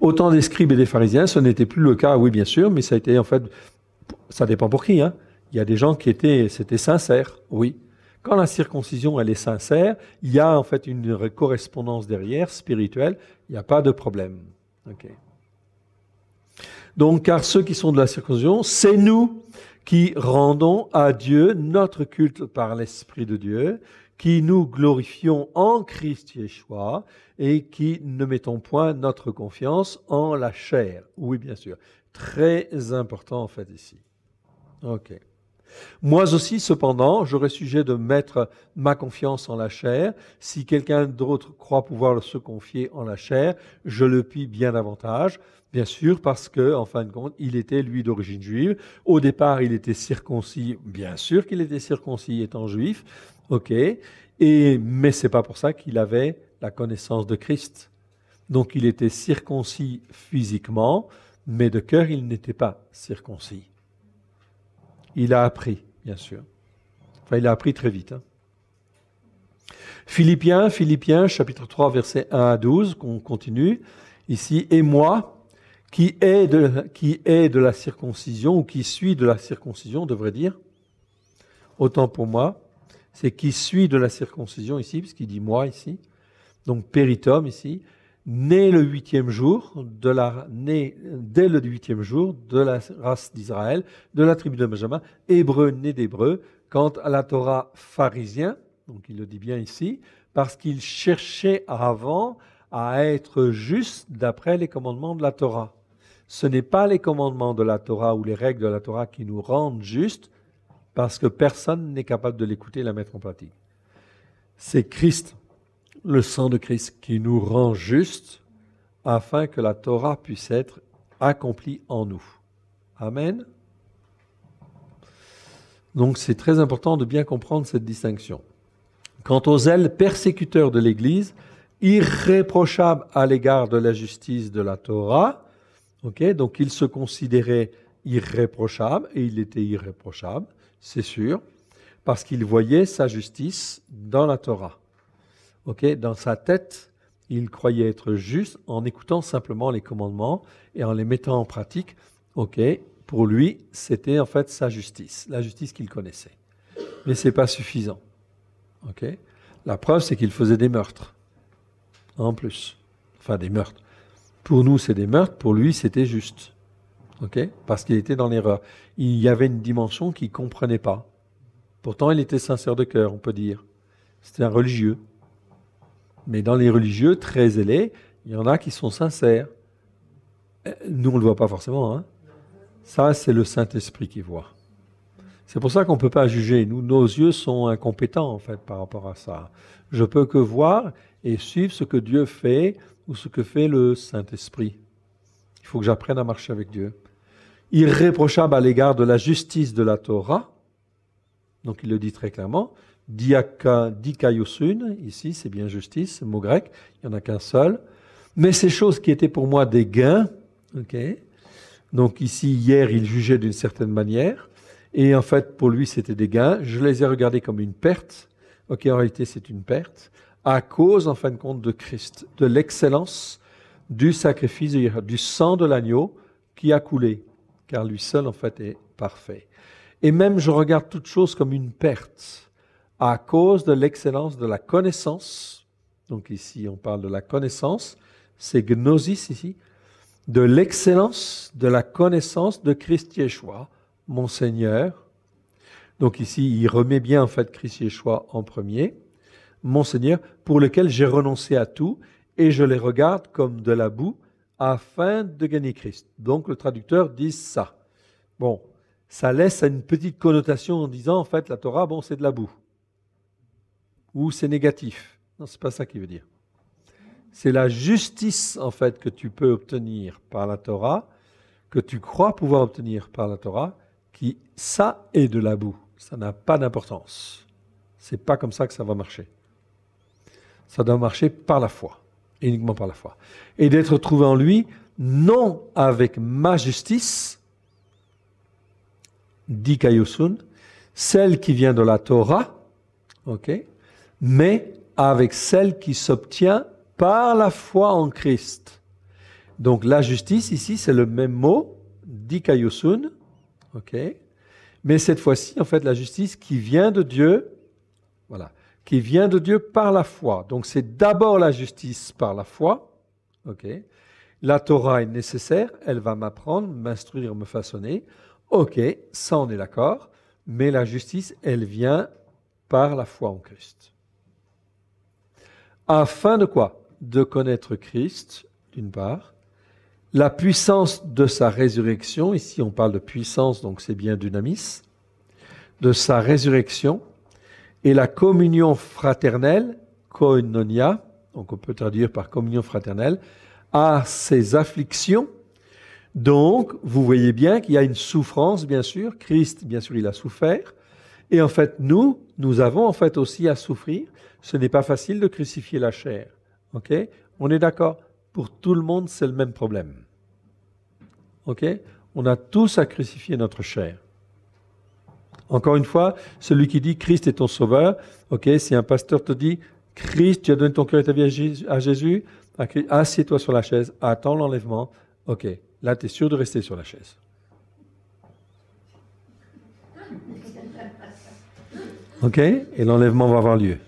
Autant des scribes et des pharisiens, ce n'était plus le cas, oui bien sûr, mais ça a en fait, ça dépend pour qui. Hein. Il y a des gens qui étaient, c'était sincère, oui. Quand la circoncision elle est sincère, il y a en fait une correspondance derrière spirituelle, il n'y a pas de problème. Donc, car ceux qui sont de la circoncision, c'est nous qui rendons à Dieu notre culte par l'Esprit de Dieu, qui nous glorifions en Christ Yeshua et qui ne mettons point notre confiance en la chair. Oui, bien sûr. Très important, en fait, ici. OK. Moi aussi, cependant, j'aurais sujet de mettre ma confiance en la chair. Si quelqu'un d'autre croit pouvoir se confier en la chair, je le puis bien davantage. Bien sûr, parce que, en fin de compte, il était, lui, d'origine juive. Au départ, il était circoncis. Bien sûr qu'il était circoncis étant juif. OK. Et, mais c'est pas pour ça qu'il avait la connaissance de Christ. Donc, il était circoncis physiquement, mais de cœur, il n'était pas circoncis il a appris, bien sûr. Enfin, il a appris très vite. Hein. Philippiens, Philippiens, chapitre 3, versets 1 à 12, qu'on continue ici. Et moi, qui est, de, qui de la circoncision, ou qui suis de la circoncision, on devrait dire, autant pour moi, c'est qui suis de la circoncision ici, puisqu'il dit moi ici, donc péritum ici, né le huitième jour, de la, né dès le huitième jour de la race d'Israël, de la tribu de Benjamin, hébreu né d'hébreu, quant à la Torah pharisien, donc il le dit bien ici, parce qu'il cherchait avant à être juste d'après les commandements de la Torah. Ce n'est pas les commandements de la Torah ou les règles de la Torah qui nous rendent justes, parce que personne n'est capable de l'écouter et la mettre en pratique. C'est Christ le sang de Christ qui nous rend juste, afin que la Torah puisse être accomplie en nous. Amen. Donc c'est très important de bien comprendre cette distinction. Quant aux ailes persécuteurs de l'Église, irréprochables à l'égard de la justice de la Torah, okay, donc ils se considéraient irréprochables, et il était irréprochable, c'est sûr, parce qu'il voyait sa justice dans la Torah. Dans sa tête, il croyait être juste en écoutant simplement les commandements et en les mettant en pratique. Ok, pour lui, c'était en fait sa justice, la justice qu'il connaissait. Mais c'est pas suffisant. la preuve c'est qu'il faisait des meurtres en plus, enfin des meurtres. Pour nous, c'est des meurtres. Pour lui, c'était juste. Parce qu'il était dans l'erreur. Il y avait une dimension qu'il ne comprenait pas. Pourtant, il était sincère de cœur, on peut dire. C'était un religieux. Mais dans les religieux très zélés, il y en a qui sont sincères. Euh, nous, on ne le voit pas forcément. Hein. Ça, c'est le Saint-Esprit qui voit. C'est pour ça qu'on ne peut pas juger. Nous, nos yeux sont incompétents, en fait, par rapport à ça. Je peux que voir et suivre ce que Dieu fait ou ce que fait le Saint-Esprit. Il faut que j'apprenne à marcher avec Dieu. Irréprochable à l'égard de la justice de la Torah. Donc, il le dit très clairement diaka, dikaiosun, ici c'est bien justice, mot grec, il n'y en a qu'un seul. Mais ces choses qui étaient pour moi des gains, donc ici hier il jugeait d'une certaine manière, et en fait pour lui c'était des gains, je les ai regardés comme une perte, ok en réalité c'est une perte, à cause en fin de compte de Christ, de l'excellence du sacrifice, du sang de l'agneau qui a coulé, car lui seul en fait est parfait. Et même je regarde toutes choses comme une perte à cause de l'excellence de la connaissance, donc ici on parle de la connaissance, c'est gnosis ici, de l'excellence de la connaissance de Christ Yeshua, mon Seigneur. Donc ici il remet bien en fait Christ Yeshua en premier, mon Seigneur, pour lequel j'ai renoncé à tout et je les regarde comme de la boue afin de gagner Christ. Donc le traducteur dit ça. Bon, ça laisse une petite connotation en disant en fait la Torah, bon c'est de la boue ou c'est négatif. Non, c'est pas ça qui veut dire. C'est la justice en fait que tu peux obtenir par la Torah, que tu crois pouvoir obtenir par la Torah, qui ça est de la boue. Ça n'a pas d'importance. C'est pas comme ça que ça va marcher. Ça doit marcher par la foi, uniquement par la foi, et d'être trouvé en lui, non avec ma justice, dit Kayosun, celle qui vient de la Torah, ok, mais avec celle qui s'obtient par la foi en Christ. Donc la justice, ici, c'est le même mot, dikayosun », ok mais cette fois-ci, en fait, la justice qui vient de Dieu, voilà, qui vient de Dieu par la foi. Donc c'est d'abord la justice par la foi, ok La Torah est nécessaire, elle va m'apprendre, m'instruire, me façonner, ok, ça on est d'accord, mais la justice, elle vient par la foi en Christ afin de quoi De connaître Christ, d'une part, la puissance de sa résurrection, ici on parle de puissance, donc c'est bien d'unamis, de sa résurrection, et la communion fraternelle, koinonia, donc on peut traduire par communion fraternelle, à ses afflictions. Donc, vous voyez bien qu'il y a une souffrance, bien sûr. Christ, bien sûr, il a souffert. Et en fait, nous, nous avons en fait aussi à souffrir. Ce n'est pas facile de crucifier la chair. Ok On est d'accord Pour tout le monde, c'est le même problème. Ok On a tous à crucifier notre chair. Encore une fois, celui qui dit Christ est ton sauveur, ok, si un pasteur te dit Christ, tu as donné ton cœur et ta vie à Jésus, assieds-toi sur la chaise, attends l'enlèvement, ok, là tu es sûr de rester sur la chaise. OK? Et l'enlèvement va avoir lieu.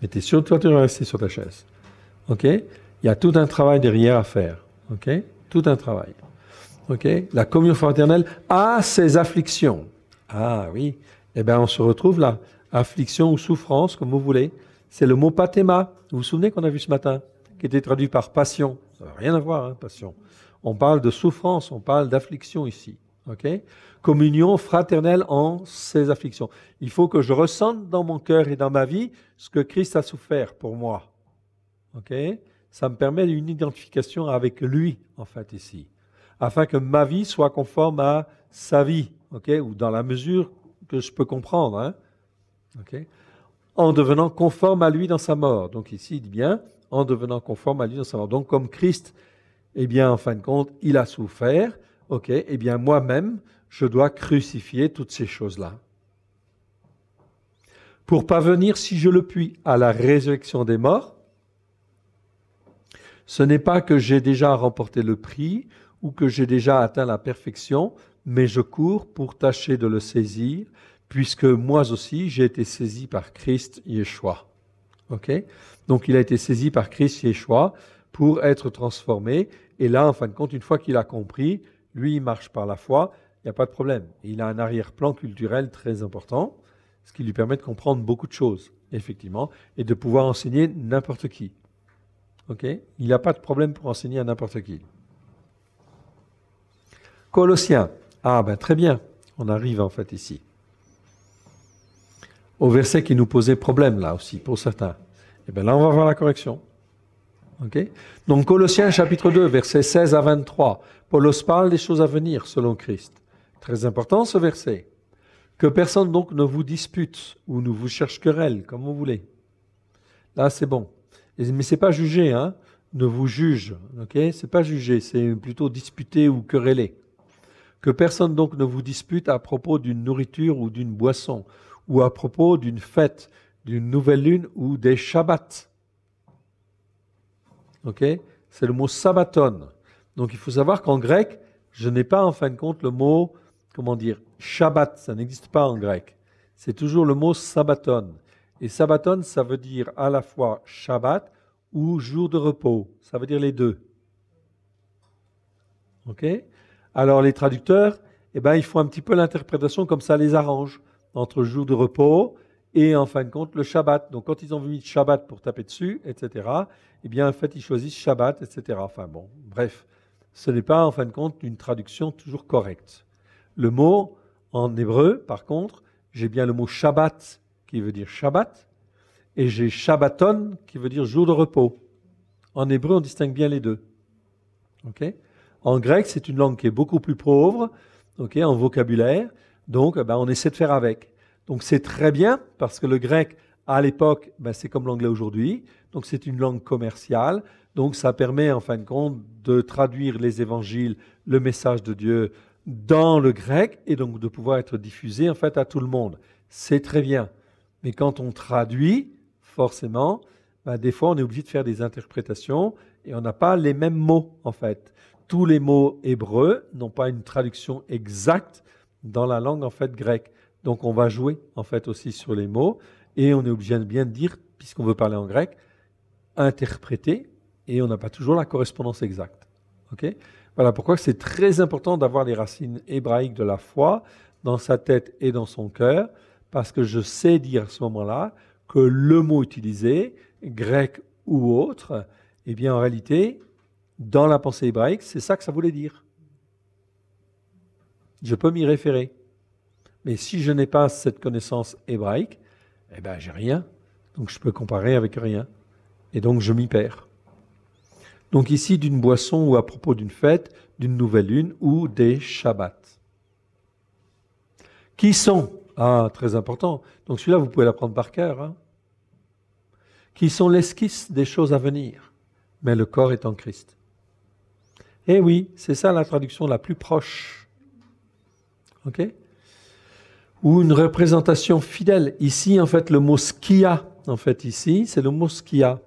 Mais tu es sûr, toi, tu vas rester sur ta chaise. OK? Il y a tout un travail derrière à faire. OK? Tout un travail. OK? La communion fraternelle a ses afflictions. Ah oui. Eh bien, on se retrouve là. Affliction ou souffrance, comme vous voulez. C'est le mot pathéma. Vous vous souvenez qu'on a vu ce matin, qui était traduit par passion. Ça n'a rien à voir, hein, passion. On parle de souffrance, on parle d'affliction ici. Communion fraternelle en ses afflictions. Il faut que je ressente dans mon cœur et dans ma vie ce que Christ a souffert pour moi. Ça me permet une identification avec lui, en fait, ici, afin que ma vie soit conforme à sa vie, ou dans la mesure que je peux comprendre, hein? en devenant conforme à lui dans sa mort. Donc ici, il dit bien, en devenant conforme à lui dans sa mort. Donc comme Christ, eh bien, en fin de compte, il a souffert, Ok, eh bien moi-même, je dois crucifier toutes ces choses-là. Pour parvenir, si je le puis, à la résurrection des morts, ce n'est pas que j'ai déjà remporté le prix ou que j'ai déjà atteint la perfection, mais je cours pour tâcher de le saisir, puisque moi aussi j'ai été saisi par Christ Yeshua. Donc il a été saisi par Christ Yeshua pour être transformé, et là, en fin de compte, une fois qu'il a compris, lui, il marche par la foi, il n'y a pas de problème. Il a un arrière-plan culturel très important, ce qui lui permet de comprendre beaucoup de choses, effectivement, et de pouvoir enseigner n'importe qui. il n'a pas de problème pour enseigner à n'importe qui. Colossiens. Ah ben très bien, on arrive en fait ici. Au verset qui nous posait problème là aussi, pour certains. Et eh bien là, on va voir la correction. Donc Colossiens chapitre 2, versets 16 à 23, Paulos parle des choses à venir selon Christ. Très important ce verset. Que personne donc ne vous dispute ou ne vous cherche querelle, comme vous voulez. Là, c'est bon. Mais c'est pas jugé, hein. Ne vous juge, ok C'est pas jugé, c'est plutôt disputer ou quereller. Que personne donc ne vous dispute à propos d'une nourriture ou d'une boisson, ou à propos d'une fête, d'une nouvelle lune ou des Shabbats c'est le mot sabbaton. Donc il faut savoir qu'en grec, je n'ai pas en fin de compte le mot, comment dire, Shabbat, ça n'existe pas en grec. C'est toujours le mot sabbaton. Et sabbaton, ça veut dire à la fois Shabbat ou jour de repos. Ça veut dire les deux. OK Alors les traducteurs, eh ben, ils font un petit peu l'interprétation comme ça les arrange, entre jour de repos et en fin de compte le Shabbat. Donc quand ils ont mis Shabbat pour taper dessus, etc., eh bien en fait ils choisissent Shabbat, etc. Enfin bon, bref, ce n'est pas en fin de compte une traduction toujours correcte. Le mot en hébreu, par contre, j'ai bien le mot Shabbat qui veut dire Shabbat, et j'ai Shabbaton qui veut dire jour de repos. En hébreu, on distingue bien les deux. ok en grec, c'est une langue qui est beaucoup plus pauvre en vocabulaire, donc eh ben, on essaie de faire avec. Donc c'est très bien parce que le grec à l'époque, ben, c'est comme l'anglais aujourd'hui. Donc c'est une langue commerciale. Donc ça permet en fin de compte de traduire les évangiles, le message de Dieu dans le grec et donc de pouvoir être diffusé en fait à tout le monde. C'est très bien. Mais quand on traduit, forcément, ben, des fois on est obligé de faire des interprétations et on n'a pas les mêmes mots en fait. Tous les mots hébreux n'ont pas une traduction exacte dans la langue en fait grecque. Donc on va jouer en fait aussi sur les mots et on est obligé de bien dire, puisqu'on veut parler en grec, interpréter et on n'a pas toujours la correspondance exacte. voilà pourquoi c'est très important d'avoir les racines hébraïques de la foi dans sa tête et dans son cœur, parce que je sais dire à ce moment-là que le mot utilisé, grec ou autre, et eh bien en réalité, dans la pensée hébraïque, c'est ça que ça voulait dire. Je peux m'y référer. Mais si je n'ai pas cette connaissance hébraïque, eh ben j'ai rien. Donc je peux comparer avec rien. Et donc je m'y perds. Donc ici, d'une boisson ou à propos d'une fête, d'une nouvelle lune ou des Shabbats. Qui sont Ah, très important. Donc celui-là, vous pouvez l'apprendre par cœur. Hein. qui sont l'esquisse des choses à venir. Mais le corps est en Christ. Eh oui, c'est ça la traduction la plus proche. OK ou une représentation fidèle. Ici, en fait, le mot skia, en fait, ici, c'est le mot skia,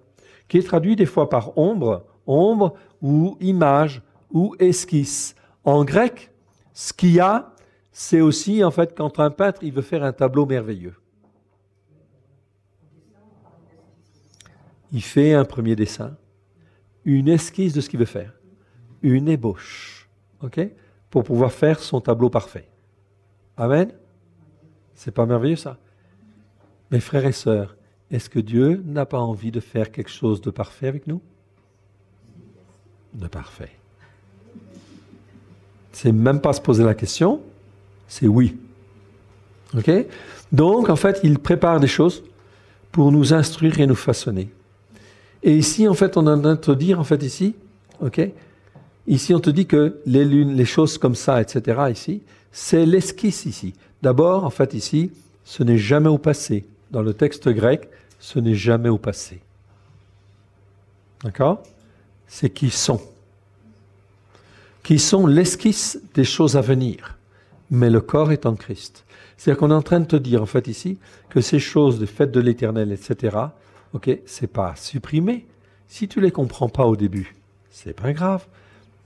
qui est traduit des fois par ombre, ombre ou image ou esquisse. En grec, skia, c'est aussi en fait quand un peintre il veut faire un tableau merveilleux. Il fait un premier dessin, une esquisse de ce qu'il veut faire, une ébauche, ok, pour pouvoir faire son tableau parfait. Amen. C'est pas merveilleux ça Mes frères et sœurs, est-ce que Dieu n'a pas envie de faire quelque chose de parfait avec nous De parfait. C'est même pas se poser la question, c'est oui. OK Donc en fait, il prépare des choses pour nous instruire et nous façonner. Et ici en fait, on a te dire en fait ici, OK Ici on te dit que les lunes, les choses comme ça, etc. ici, c'est l'esquisse ici. D'abord, en fait, ici, ce n'est jamais au passé. Dans le texte grec, ce n'est jamais au passé. D'accord C'est qui sont. Qui sont l'esquisse des choses à venir. Mais le corps est en Christ. C'est-à-dire qu'on est en train de te dire, en fait, ici, que ces choses, de fêtes de l'éternel, etc., ok, c'est pas supprimé. Si tu les comprends pas au début, c'est pas grave.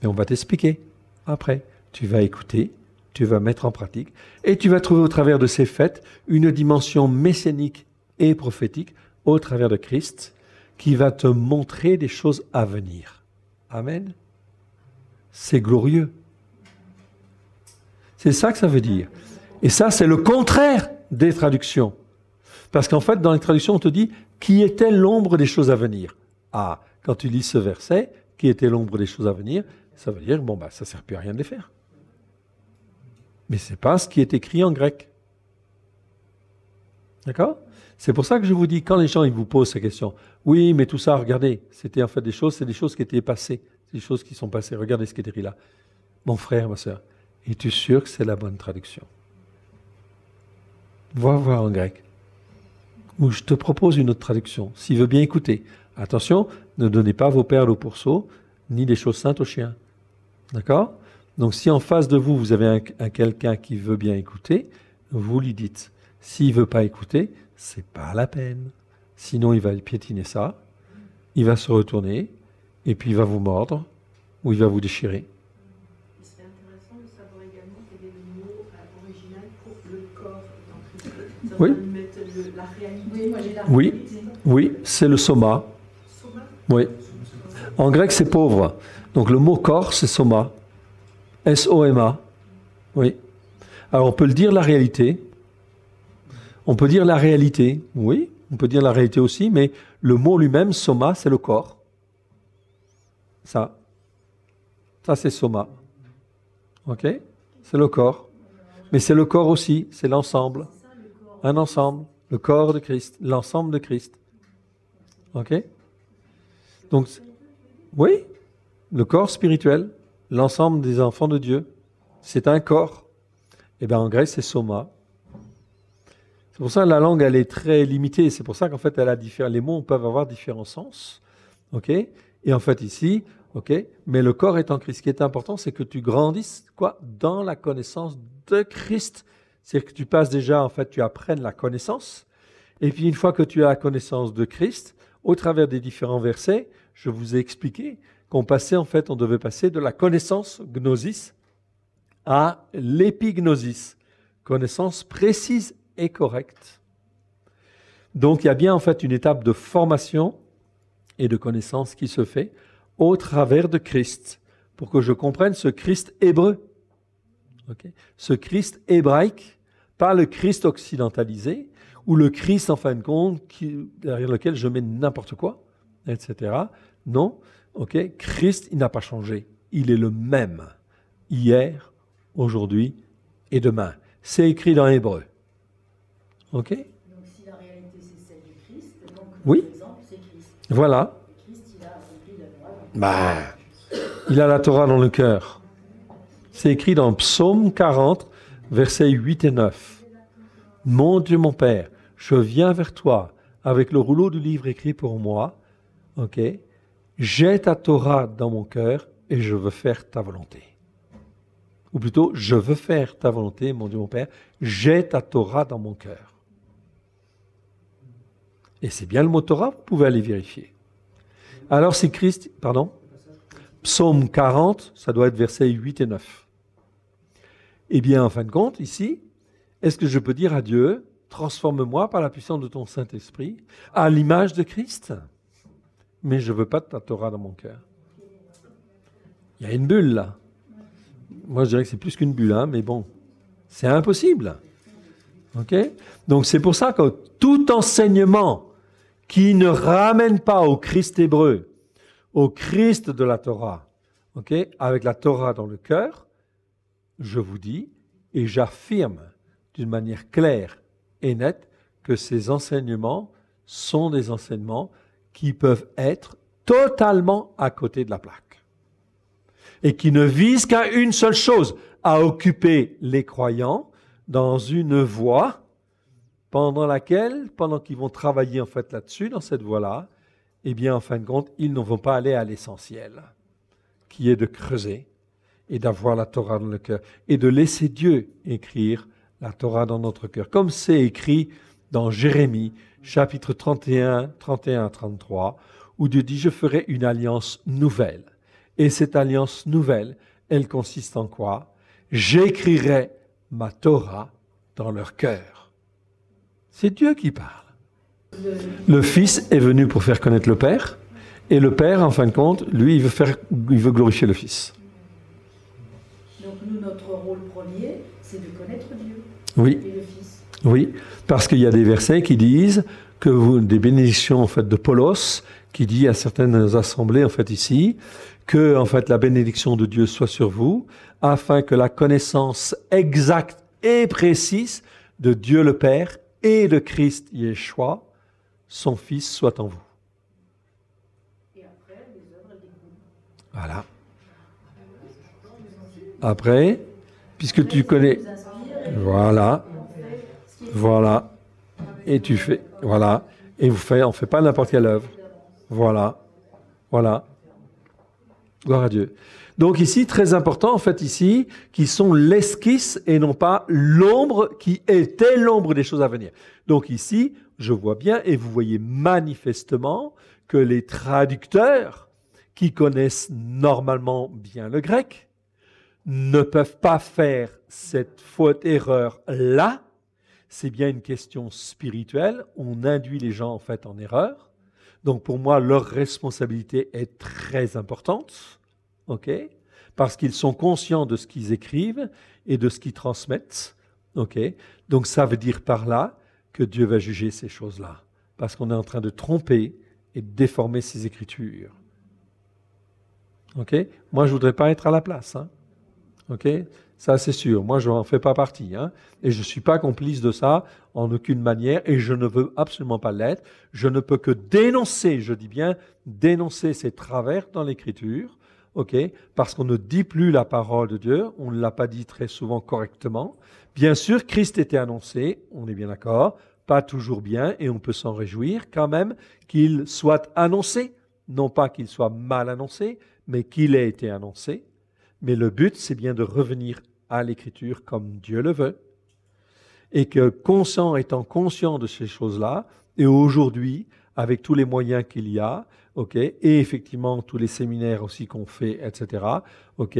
Mais on va t'expliquer après. Tu vas écouter, tu vas mettre en pratique, et tu vas trouver au travers de ces fêtes une dimension mécénique et prophétique au travers de Christ qui va te montrer des choses à venir. Amen. C'est glorieux. C'est ça que ça veut dire. Et ça, c'est le contraire des traductions. Parce qu'en fait, dans les traductions, on te dit qui était l'ombre des choses à venir. Ah, quand tu lis ce verset, qui était l'ombre des choses à venir, ça veut dire, bon, bah, ça ne sert plus à rien de les faire mais ce n'est pas ce qui est écrit en grec. D'accord C'est pour ça que je vous dis, quand les gens ils vous posent ces questions, oui, mais tout ça, regardez, c'était en fait des choses, c'est des choses qui étaient passées, des choses qui sont passées. Regardez ce qui est écrit là. Mon frère, ma soeur, es-tu sûr que c'est la bonne traduction Va voir en grec. Ou je te propose une autre traduction, s'il veut bien écouter. Attention, ne donnez pas vos perles aux pourceaux, ni des choses saintes aux chiens. D'accord donc si en face de vous, vous avez un, quelqu'un qui veut bien écouter, vous lui dites. S'il veut pas écouter, c'est pas la peine. Sinon, il va piétiner ça, il va se retourner, et puis il va vous mordre, ou il va vous déchirer. intéressant de savoir également euh, pour le corps Oui. oui, oui, c'est le soma. soma. Oui. En grec, c'est pauvre. Donc le mot corps, c'est soma. S-O-M-A. Oui. Alors on peut le dire la réalité. On peut dire la réalité, oui, on peut dire la réalité aussi, mais le mot lui-même, soma, c'est le corps. Ça. Ça, c'est soma. OK C'est le corps. Mais c'est le corps aussi, c'est l'ensemble. Un ensemble. Le corps de Christ, l'ensemble de Christ. OK Donc, oui, le corps spirituel, l'ensemble des enfants de Dieu, c'est un corps. Et bien en Grèce, c'est soma. C'est pour ça que la langue, elle est très limitée. C'est pour ça qu'en fait, elle a les mots peuvent avoir différents sens. OK Et en fait, ici, OK Mais le corps est en Christ. Ce qui est important, c'est que tu grandisses, quoi Dans la connaissance de Christ. C'est que tu passes déjà, en fait, tu apprennes la connaissance. Et puis, une fois que tu as la connaissance de Christ, au travers des différents versets, je vous ai expliqué qu'on passait, en fait, on devait passer de la connaissance gnosis à l'épignosis, connaissance précise et correcte. Donc il y a bien en fait une étape de formation et de connaissance qui se fait au travers de Christ, pour que je comprenne ce Christ hébreu, ce Christ hébraïque, pas le Christ occidentalisé, ou le Christ en fin de compte derrière lequel je mets n'importe quoi, etc. Non, Ok, Christ, il n'a pas changé. Il est le même hier, aujourd'hui et demain. C'est écrit dans l'hébreu. Ok Donc si la réalité c'est celle du Christ, donc oui. c'est Christ. Voilà. il a la Torah. il a la Torah dans le cœur. C'est écrit dans Psaume 40, versets 8 et 9. Mon Dieu, mon Père, je viens vers toi avec le rouleau du livre écrit pour moi. ok j'ai ta Torah dans mon cœur et je veux faire ta volonté. Ou plutôt, je veux faire ta volonté, mon Dieu, mon Père, j'ai ta Torah dans mon cœur. Et c'est bien le mot Torah, vous pouvez aller vérifier. Alors c'est Christ, pardon, psaume 40, ça doit être versets 8 et 9. Eh bien, en fin de compte, ici, est-ce que je peux dire à Dieu, transforme-moi par la puissance de ton Saint-Esprit à l'image de Christ mais je ne veux pas de ta Torah dans mon cœur. Il y a une bulle là. Moi, je dirais que c'est plus qu'une bulle, hein, mais bon, c'est impossible. OK Donc, c'est pour ça que tout enseignement qui ne ramène pas au Christ hébreu, au Christ de la Torah, Avec la Torah dans le cœur, je vous dis et j'affirme d'une manière claire et nette que ces enseignements sont des enseignements qui peuvent être totalement à côté de la plaque et qui ne visent qu'à une seule chose, à occuper les croyants dans une voie pendant laquelle, pendant qu'ils vont travailler en fait là-dessus, dans cette voie-là, eh bien en fin de compte, ils ne vont pas aller à l'essentiel, qui est de creuser et d'avoir la Torah dans le cœur et de laisser Dieu écrire la Torah dans notre cœur, comme c'est écrit dans Jérémie chapitre 31, 31 33, où Dieu dit, je ferai une alliance nouvelle. Et cette alliance nouvelle, elle consiste en quoi J'écrirai ma Torah dans leur cœur. C'est Dieu qui parle. Le Fils est venu pour faire connaître le Père, et le Père, en fin de compte, lui, il veut, faire, il veut glorifier le Fils. Donc nous, notre rôle premier, c'est de connaître Dieu. Oui. Oui, parce qu'il y a des versets qui disent que vous, des bénédictions en fait de Polos, qui dit à certaines assemblées en fait ici que en fait la bénédiction de Dieu soit sur vous, afin que la connaissance exacte et précise de Dieu le Père et de Christ Yeshua, son Fils, soit en vous. Et après, les œuvres Voilà. Après, puisque tu connais, voilà, voilà. Et tu fais. Voilà. Et vous fait, on ne fait pas n'importe quelle œuvre. Voilà. Voilà. Gloire à Dieu. Donc ici, très important, en fait, ici, qui sont l'esquisse et non pas l'ombre qui était l'ombre des choses à venir. Donc ici, je vois bien et vous voyez manifestement que les traducteurs qui connaissent normalement bien le grec ne peuvent pas faire cette faute erreur là c'est bien une question spirituelle. On induit les gens en fait en erreur. Donc pour moi, leur responsabilité est très importante, ok Parce qu'ils sont conscients de ce qu'ils écrivent et de ce qu'ils transmettent, ok Donc ça veut dire par là que Dieu va juger ces choses-là, parce qu'on est en train de tromper et de déformer ces écritures, ok Moi, je voudrais pas être à la place, hein. ok ça, c'est sûr. Moi, je n'en fais pas partie. Hein. Et je ne suis pas complice de ça en aucune manière. Et je ne veux absolument pas l'être. Je ne peux que dénoncer, je dis bien, dénoncer ces travers dans l'Écriture. OK Parce qu'on ne dit plus la parole de Dieu. On ne l'a pas dit très souvent correctement. Bien sûr, Christ était annoncé. On est bien d'accord. Pas toujours bien. Et on peut s'en réjouir quand même qu'il soit annoncé. Non pas qu'il soit mal annoncé, mais qu'il ait été annoncé. Mais le but, c'est bien de revenir à l'écriture comme Dieu le veut, et que conscient étant conscient de ces choses-là, et aujourd'hui, avec tous les moyens qu'il y a, ok, et effectivement tous les séminaires aussi qu'on fait, etc., ok,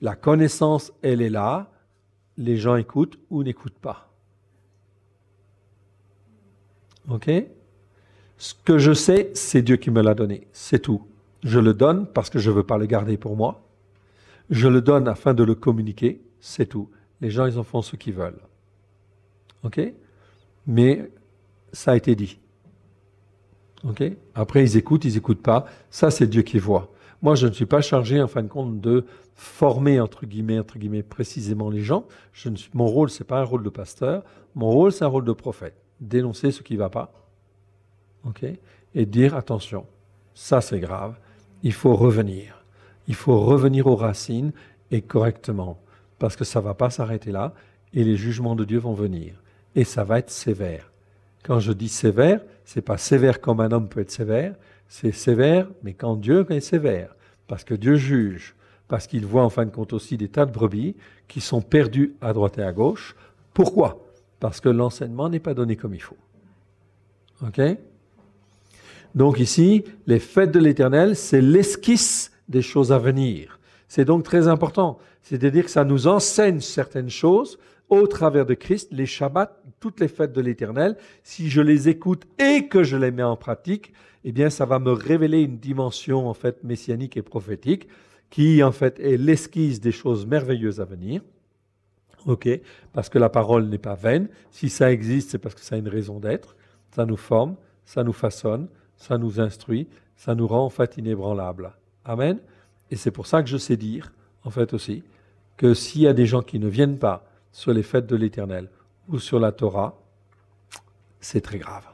la connaissance, elle est là, les gens écoutent ou n'écoutent pas. Ok Ce que je sais, c'est Dieu qui me l'a donné, c'est tout. Je le donne parce que je ne veux pas le garder pour moi. Je le donne afin de le communiquer c'est tout. Les gens, ils en font ce qu'ils veulent. OK Mais ça a été dit. OK Après, ils écoutent, ils n'écoutent pas. Ça, c'est Dieu qui voit. Moi, je ne suis pas chargé, en fin de compte, de former, entre guillemets, entre guillemets, précisément les gens. Je ne mon rôle, ce n'est pas un rôle de pasteur. Mon rôle, c'est un rôle de prophète. Dénoncer ce qui ne va pas. OK Et dire, attention, ça, c'est grave. Il faut revenir. Il faut revenir aux racines et correctement parce que ça ne va pas s'arrêter là, et les jugements de Dieu vont venir, et ça va être sévère. Quand je dis sévère, c'est pas sévère comme un homme peut être sévère, c'est sévère, mais quand Dieu est sévère, parce que Dieu juge, parce qu'il voit en fin de compte aussi des tas de brebis qui sont perdues à droite et à gauche. Pourquoi Parce que l'enseignement n'est pas donné comme il faut. OK Donc ici, les fêtes de l'Éternel, c'est l'esquisse des choses à venir. C'est donc très important. C'est-à-dire que ça nous enseigne certaines choses au travers de Christ, les Shabbats, toutes les fêtes de l'Éternel. Si je les écoute et que je les mets en pratique, eh bien, ça va me révéler une dimension, en fait, messianique et prophétique qui, en fait, est l'esquisse des choses merveilleuses à venir. OK Parce que la parole n'est pas vaine. Si ça existe, c'est parce que ça a une raison d'être. Ça nous forme, ça nous façonne, ça nous instruit, ça nous rend en fait inébranlables. Amen. Et c'est pour ça que je sais dire, en fait aussi, que s'il y a des gens qui ne viennent pas sur les fêtes de l'Éternel ou sur la Torah, c'est très grave.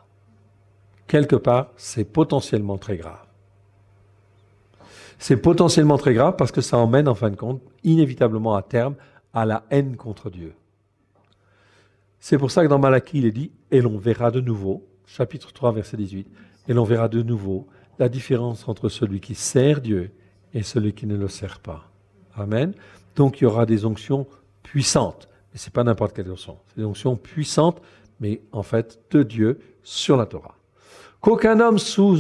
Quelque part, c'est potentiellement très grave. C'est potentiellement très grave parce que ça emmène, en fin de compte, inévitablement à terme, à la haine contre Dieu. C'est pour ça que dans Malachie, il est dit, et l'on verra de nouveau, chapitre 3, verset 18, et l'on verra de nouveau la différence entre celui qui sert Dieu et celui qui ne le sert pas. Amen. Donc il y aura des onctions puissantes. Mais ce n'est pas n'importe quelle onction. C'est des onctions puissantes, mais en fait de Dieu sur la Torah. Qu'aucun homme sous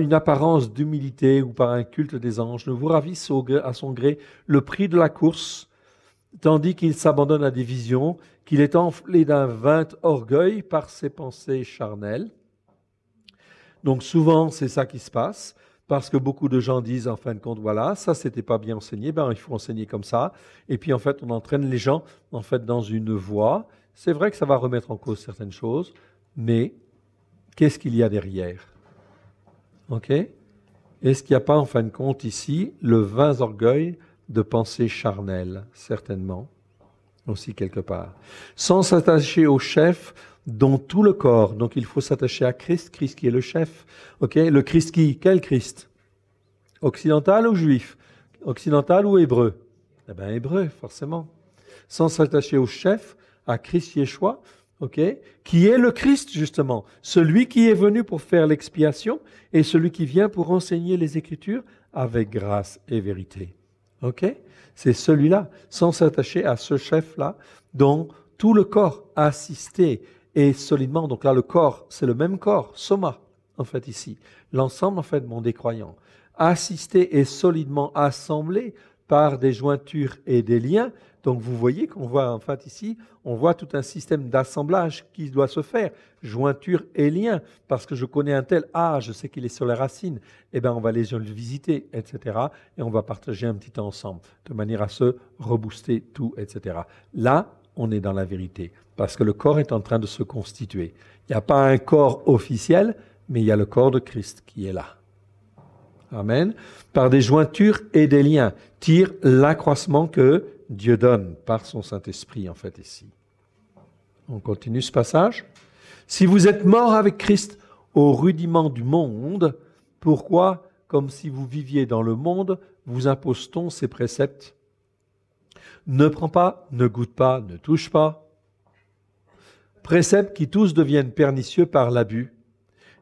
une apparence d'humilité ou par un culte des anges ne vous ravisse à son gré le prix de la course, tandis qu'il s'abandonne à des visions, qu'il est enflé d'un vain orgueil par ses pensées charnelles. Donc souvent, c'est ça qui se passe parce que beaucoup de gens disent en fin de compte, voilà, ça c'était pas bien enseigné, ben il faut enseigner comme ça. Et puis en fait, on entraîne les gens en fait dans une voie. C'est vrai que ça va remettre en cause certaines choses, mais qu'est-ce qu'il y a derrière Ok Est-ce qu'il n'y a pas en fin de compte ici le vain orgueil de pensée charnelle, certainement, aussi quelque part, sans s'attacher au chef dont tout le corps. Donc il faut s'attacher à Christ, Christ qui est le chef. Ok, le Christ qui Quel Christ Occidental ou juif Occidental ou hébreu Eh bien hébreu, forcément. Sans s'attacher au chef, à Christ Yeshua, ok, qui est le Christ justement, celui qui est venu pour faire l'expiation et celui qui vient pour enseigner les Écritures avec grâce et vérité. Ok C'est celui-là, sans s'attacher à ce chef-là, dont tout le corps a assisté et solidement. Donc là, le corps, c'est le même corps, soma, en fait, ici. L'ensemble, en fait, mon décroyant, Assisté et solidement assemblé par des jointures et des liens. Donc vous voyez qu'on voit, en fait, ici, on voit tout un système d'assemblage qui doit se faire, jointures et liens, parce que je connais un tel, ah, je sais qu'il est sur les racines, eh bien, on va les visiter, etc. Et on va partager un petit temps ensemble, de manière à se rebooster tout, etc. Là, on est dans la vérité, parce que le corps est en train de se constituer. Il n'y a pas un corps officiel, mais il y a le corps de Christ qui est là. Amen. Par des jointures et des liens, tire l'accroissement que Dieu donne par son Saint-Esprit, en fait, ici. On continue ce passage. Si vous êtes mort avec Christ aux rudiments du monde, pourquoi, comme si vous viviez dans le monde, vous impose-t-on ces préceptes ne prends pas, ne goûte pas, ne touche pas. Préceptes qui tous deviennent pernicieux par l'abus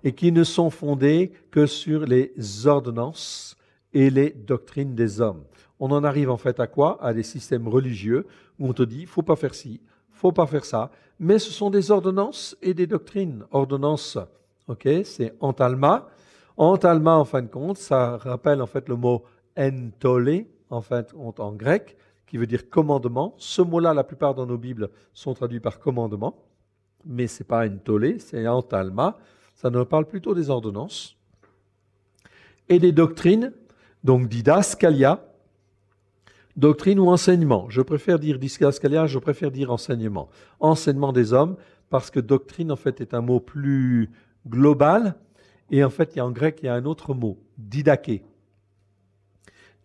et qui ne sont fondés que sur les ordonnances et les doctrines des hommes. On en arrive en fait à quoi À des systèmes religieux où on te dit faut pas faire ci, faut pas faire ça, mais ce sont des ordonnances et des doctrines. Ordonnances, ok, c'est entalma. Entalma, en fin de compte, ça rappelle en fait le mot entole, en fait, en grec, qui veut dire commandement. Ce mot-là, la plupart dans nos Bibles sont traduits par commandement, mais ce n'est pas une tolé, c'est entalma ». talma. Ça nous parle plutôt des ordonnances et des doctrines, donc didascalia, doctrine ou enseignement. Je préfère dire didascalia, je préfère dire enseignement. Enseignement des hommes, parce que doctrine, en fait, est un mot plus global. Et en fait, il y a en grec, il y a un autre mot, didaké.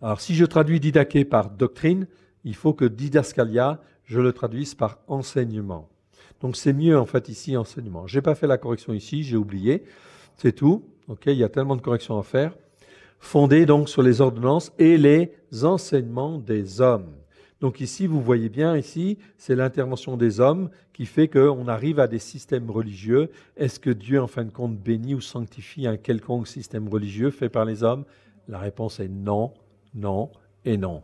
Alors, si je traduis didaké par doctrine, il faut que didascalia, je le traduise par enseignement. Donc c'est mieux en fait ici enseignement. J'ai pas fait la correction ici, j'ai oublié, c'est tout. Ok, il y a tellement de corrections à faire. Fondé donc sur les ordonnances et les enseignements des hommes. Donc ici, vous voyez bien ici, c'est l'intervention des hommes qui fait qu'on arrive à des systèmes religieux. Est-ce que Dieu, en fin de compte, bénit ou sanctifie un quelconque système religieux fait par les hommes La réponse est non, non et non.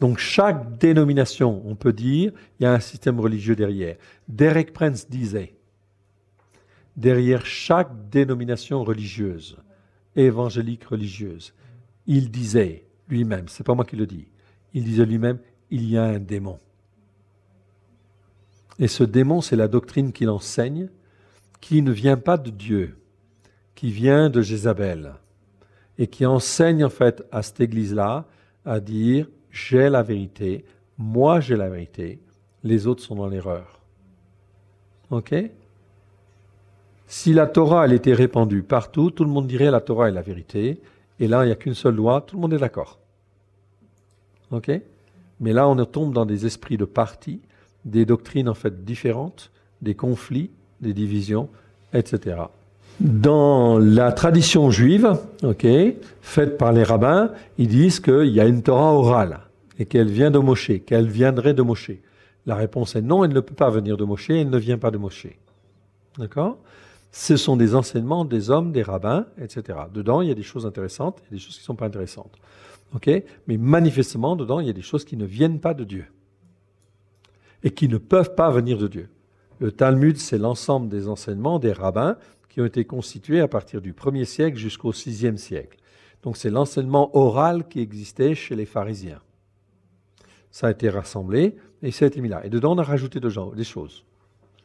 Donc chaque dénomination, on peut dire, il y a un système religieux derrière. Derek Prince disait, derrière chaque dénomination religieuse, évangélique religieuse, il disait lui-même, c'est pas moi qui le dis, il disait lui-même, il y a un démon. Et ce démon, c'est la doctrine qu'il enseigne, qui ne vient pas de Dieu, qui vient de Jézabel, et qui enseigne en fait à cette Église-là à dire j'ai la vérité, moi j'ai la vérité, les autres sont dans l'erreur. Ok Si la Torah elle était répandue partout, tout le monde dirait la Torah est la vérité, et là il n'y a qu'une seule loi, tout le monde est d'accord. Ok Mais là on tombe dans des esprits de parti, des doctrines en fait différentes, des conflits, des divisions, etc. Dans la tradition juive, faite par les rabbins, ils disent qu'il y a une Torah orale et qu'elle vient de Moshe, qu'elle viendrait de Moshe. La réponse est non, elle ne peut pas venir de Moshe, elle ne vient pas de Moshe. D'accord Ce sont des enseignements des hommes, des rabbins, etc. Dedans, il y a des choses intéressantes et des choses qui ne sont pas intéressantes. Mais manifestement, dedans, il y a des choses qui ne viennent pas de Dieu et qui ne peuvent pas venir de Dieu. Le Talmud, c'est l'ensemble des enseignements des rabbins ont été constitués à partir du 1er siècle jusqu'au 6e siècle. Donc c'est l'enseignement oral qui existait chez les pharisiens. Ça a été rassemblé et ça a été mis là. Et dedans, on a rajouté des choses.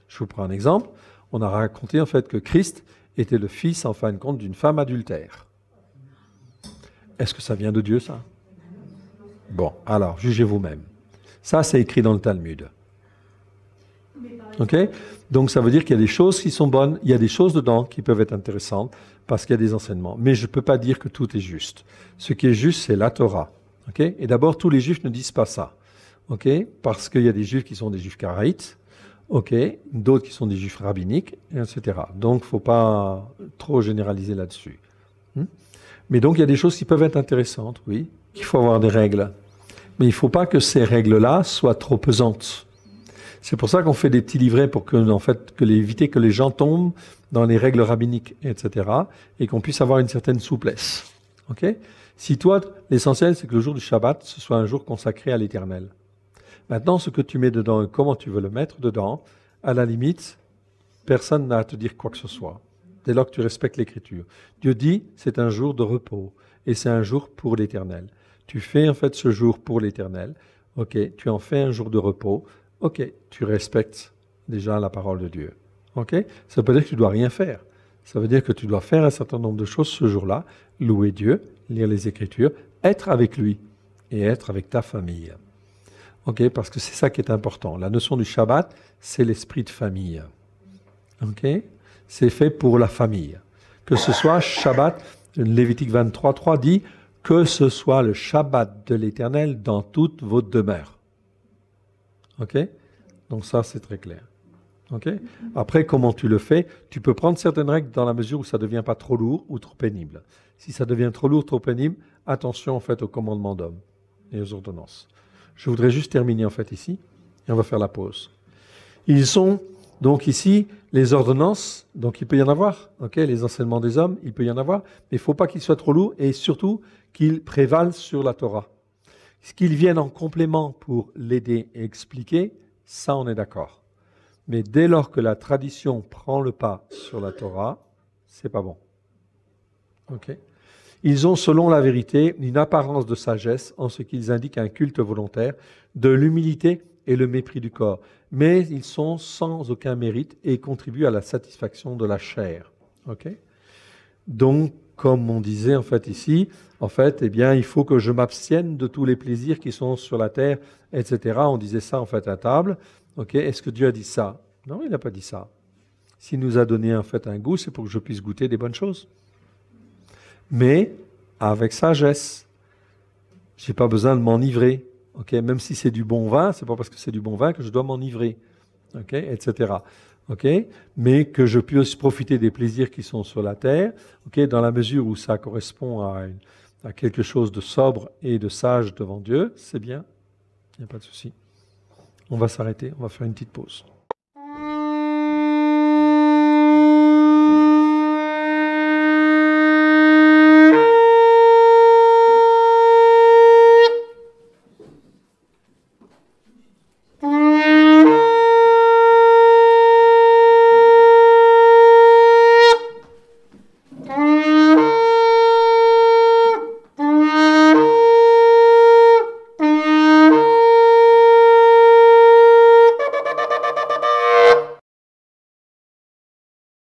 Je vous prends un exemple. On a raconté en fait que Christ était le fils, en fin de compte, d'une femme adultère. Est-ce que ça vient de Dieu, ça Bon, alors, jugez vous-même. Ça, c'est écrit dans le Talmud. Ok, Donc ça veut dire qu'il y a des choses qui sont bonnes, il y a des choses dedans qui peuvent être intéressantes parce qu'il y a des enseignements. Mais je ne peux pas dire que tout est juste. Ce qui est juste, c'est la Torah. Ok, Et d'abord, tous les juifs ne disent pas ça. Ok, Parce qu'il y a des juifs qui sont des juifs karaïtes, d'autres qui sont des juifs rabbiniques, etc. Donc il ne faut pas trop généraliser là-dessus. Hmm? Mais donc il y a des choses qui peuvent être intéressantes, oui, qu'il faut avoir des règles. Mais il ne faut pas que ces règles-là soient trop pesantes. C'est pour ça qu'on fait des petits livrets pour que, en fait, que éviter que les gens tombent dans les règles rabbiniques, etc. et qu'on puisse avoir une certaine souplesse. Ok Si toi, l'essentiel, c'est que le jour du Shabbat, ce soit un jour consacré à l'éternel. Maintenant, ce que tu mets dedans et comment tu veux le mettre dedans, à la limite, personne n'a à te dire quoi que ce soit. Dès lors que tu respectes l'écriture. Dieu dit, c'est un jour de repos et c'est un jour pour l'éternel. Tu fais en fait ce jour pour l'éternel. Ok, tu en fais un jour de repos. OK, tu respectes déjà la parole de Dieu. OK Ça veut pas dire que tu dois rien faire. Ça veut dire que tu dois faire un certain nombre de choses ce jour-là, louer Dieu, lire les Écritures, être avec lui et être avec ta famille. OK Parce que c'est ça qui est important. La notion du Shabbat, c'est l'esprit de famille. OK C'est fait pour la famille. Que ce soit Shabbat, Lévitique 23.3 dit que ce soit le Shabbat de l'Éternel dans toutes vos demeures. OK Donc ça, c'est très clair. OK Après, comment tu le fais Tu peux prendre certaines règles dans la mesure où ça ne devient pas trop lourd ou trop pénible. Si ça devient trop lourd, trop pénible, attention en fait aux commandements d'hommes et aux ordonnances. Je voudrais juste terminer en fait ici et on va faire la pause. Ils sont donc ici les ordonnances, donc il peut y en avoir, ok, les enseignements des hommes, il peut y en avoir, mais il ne faut pas qu'ils soient trop lourds et surtout qu'ils prévalent sur la Torah. Ce qu'ils viennent en complément pour l'aider et expliquer, ça on est d'accord. Mais dès lors que la tradition prend le pas sur la Torah, c'est pas bon. Ok Ils ont, selon la vérité, une apparence de sagesse en ce qu'ils indiquent un culte volontaire, de l'humilité et le mépris du corps. Mais ils sont sans aucun mérite et contribuent à la satisfaction de la chair. Ok Donc, comme on disait en fait ici, en fait, eh bien, il faut que je m'abstienne de tous les plaisirs qui sont sur la terre, etc. On disait ça en fait à table. Ok, est-ce que Dieu a dit ça Non, il n'a pas dit ça. S'il nous a donné en fait un goût, c'est pour que je puisse goûter des bonnes choses. Mais avec sagesse. je n'ai pas besoin de m'enivrer. Ok, même si c'est du bon vin, c'est pas parce que c'est du bon vin que je dois m'enivrer. Ok, etc ok, mais que je puisse profiter des plaisirs qui sont sur la terre, ok, dans la mesure où ça correspond à, à quelque chose de sobre et de sage devant Dieu, c'est bien, il n'y a pas de souci. On va s'arrêter, on va faire une petite pause.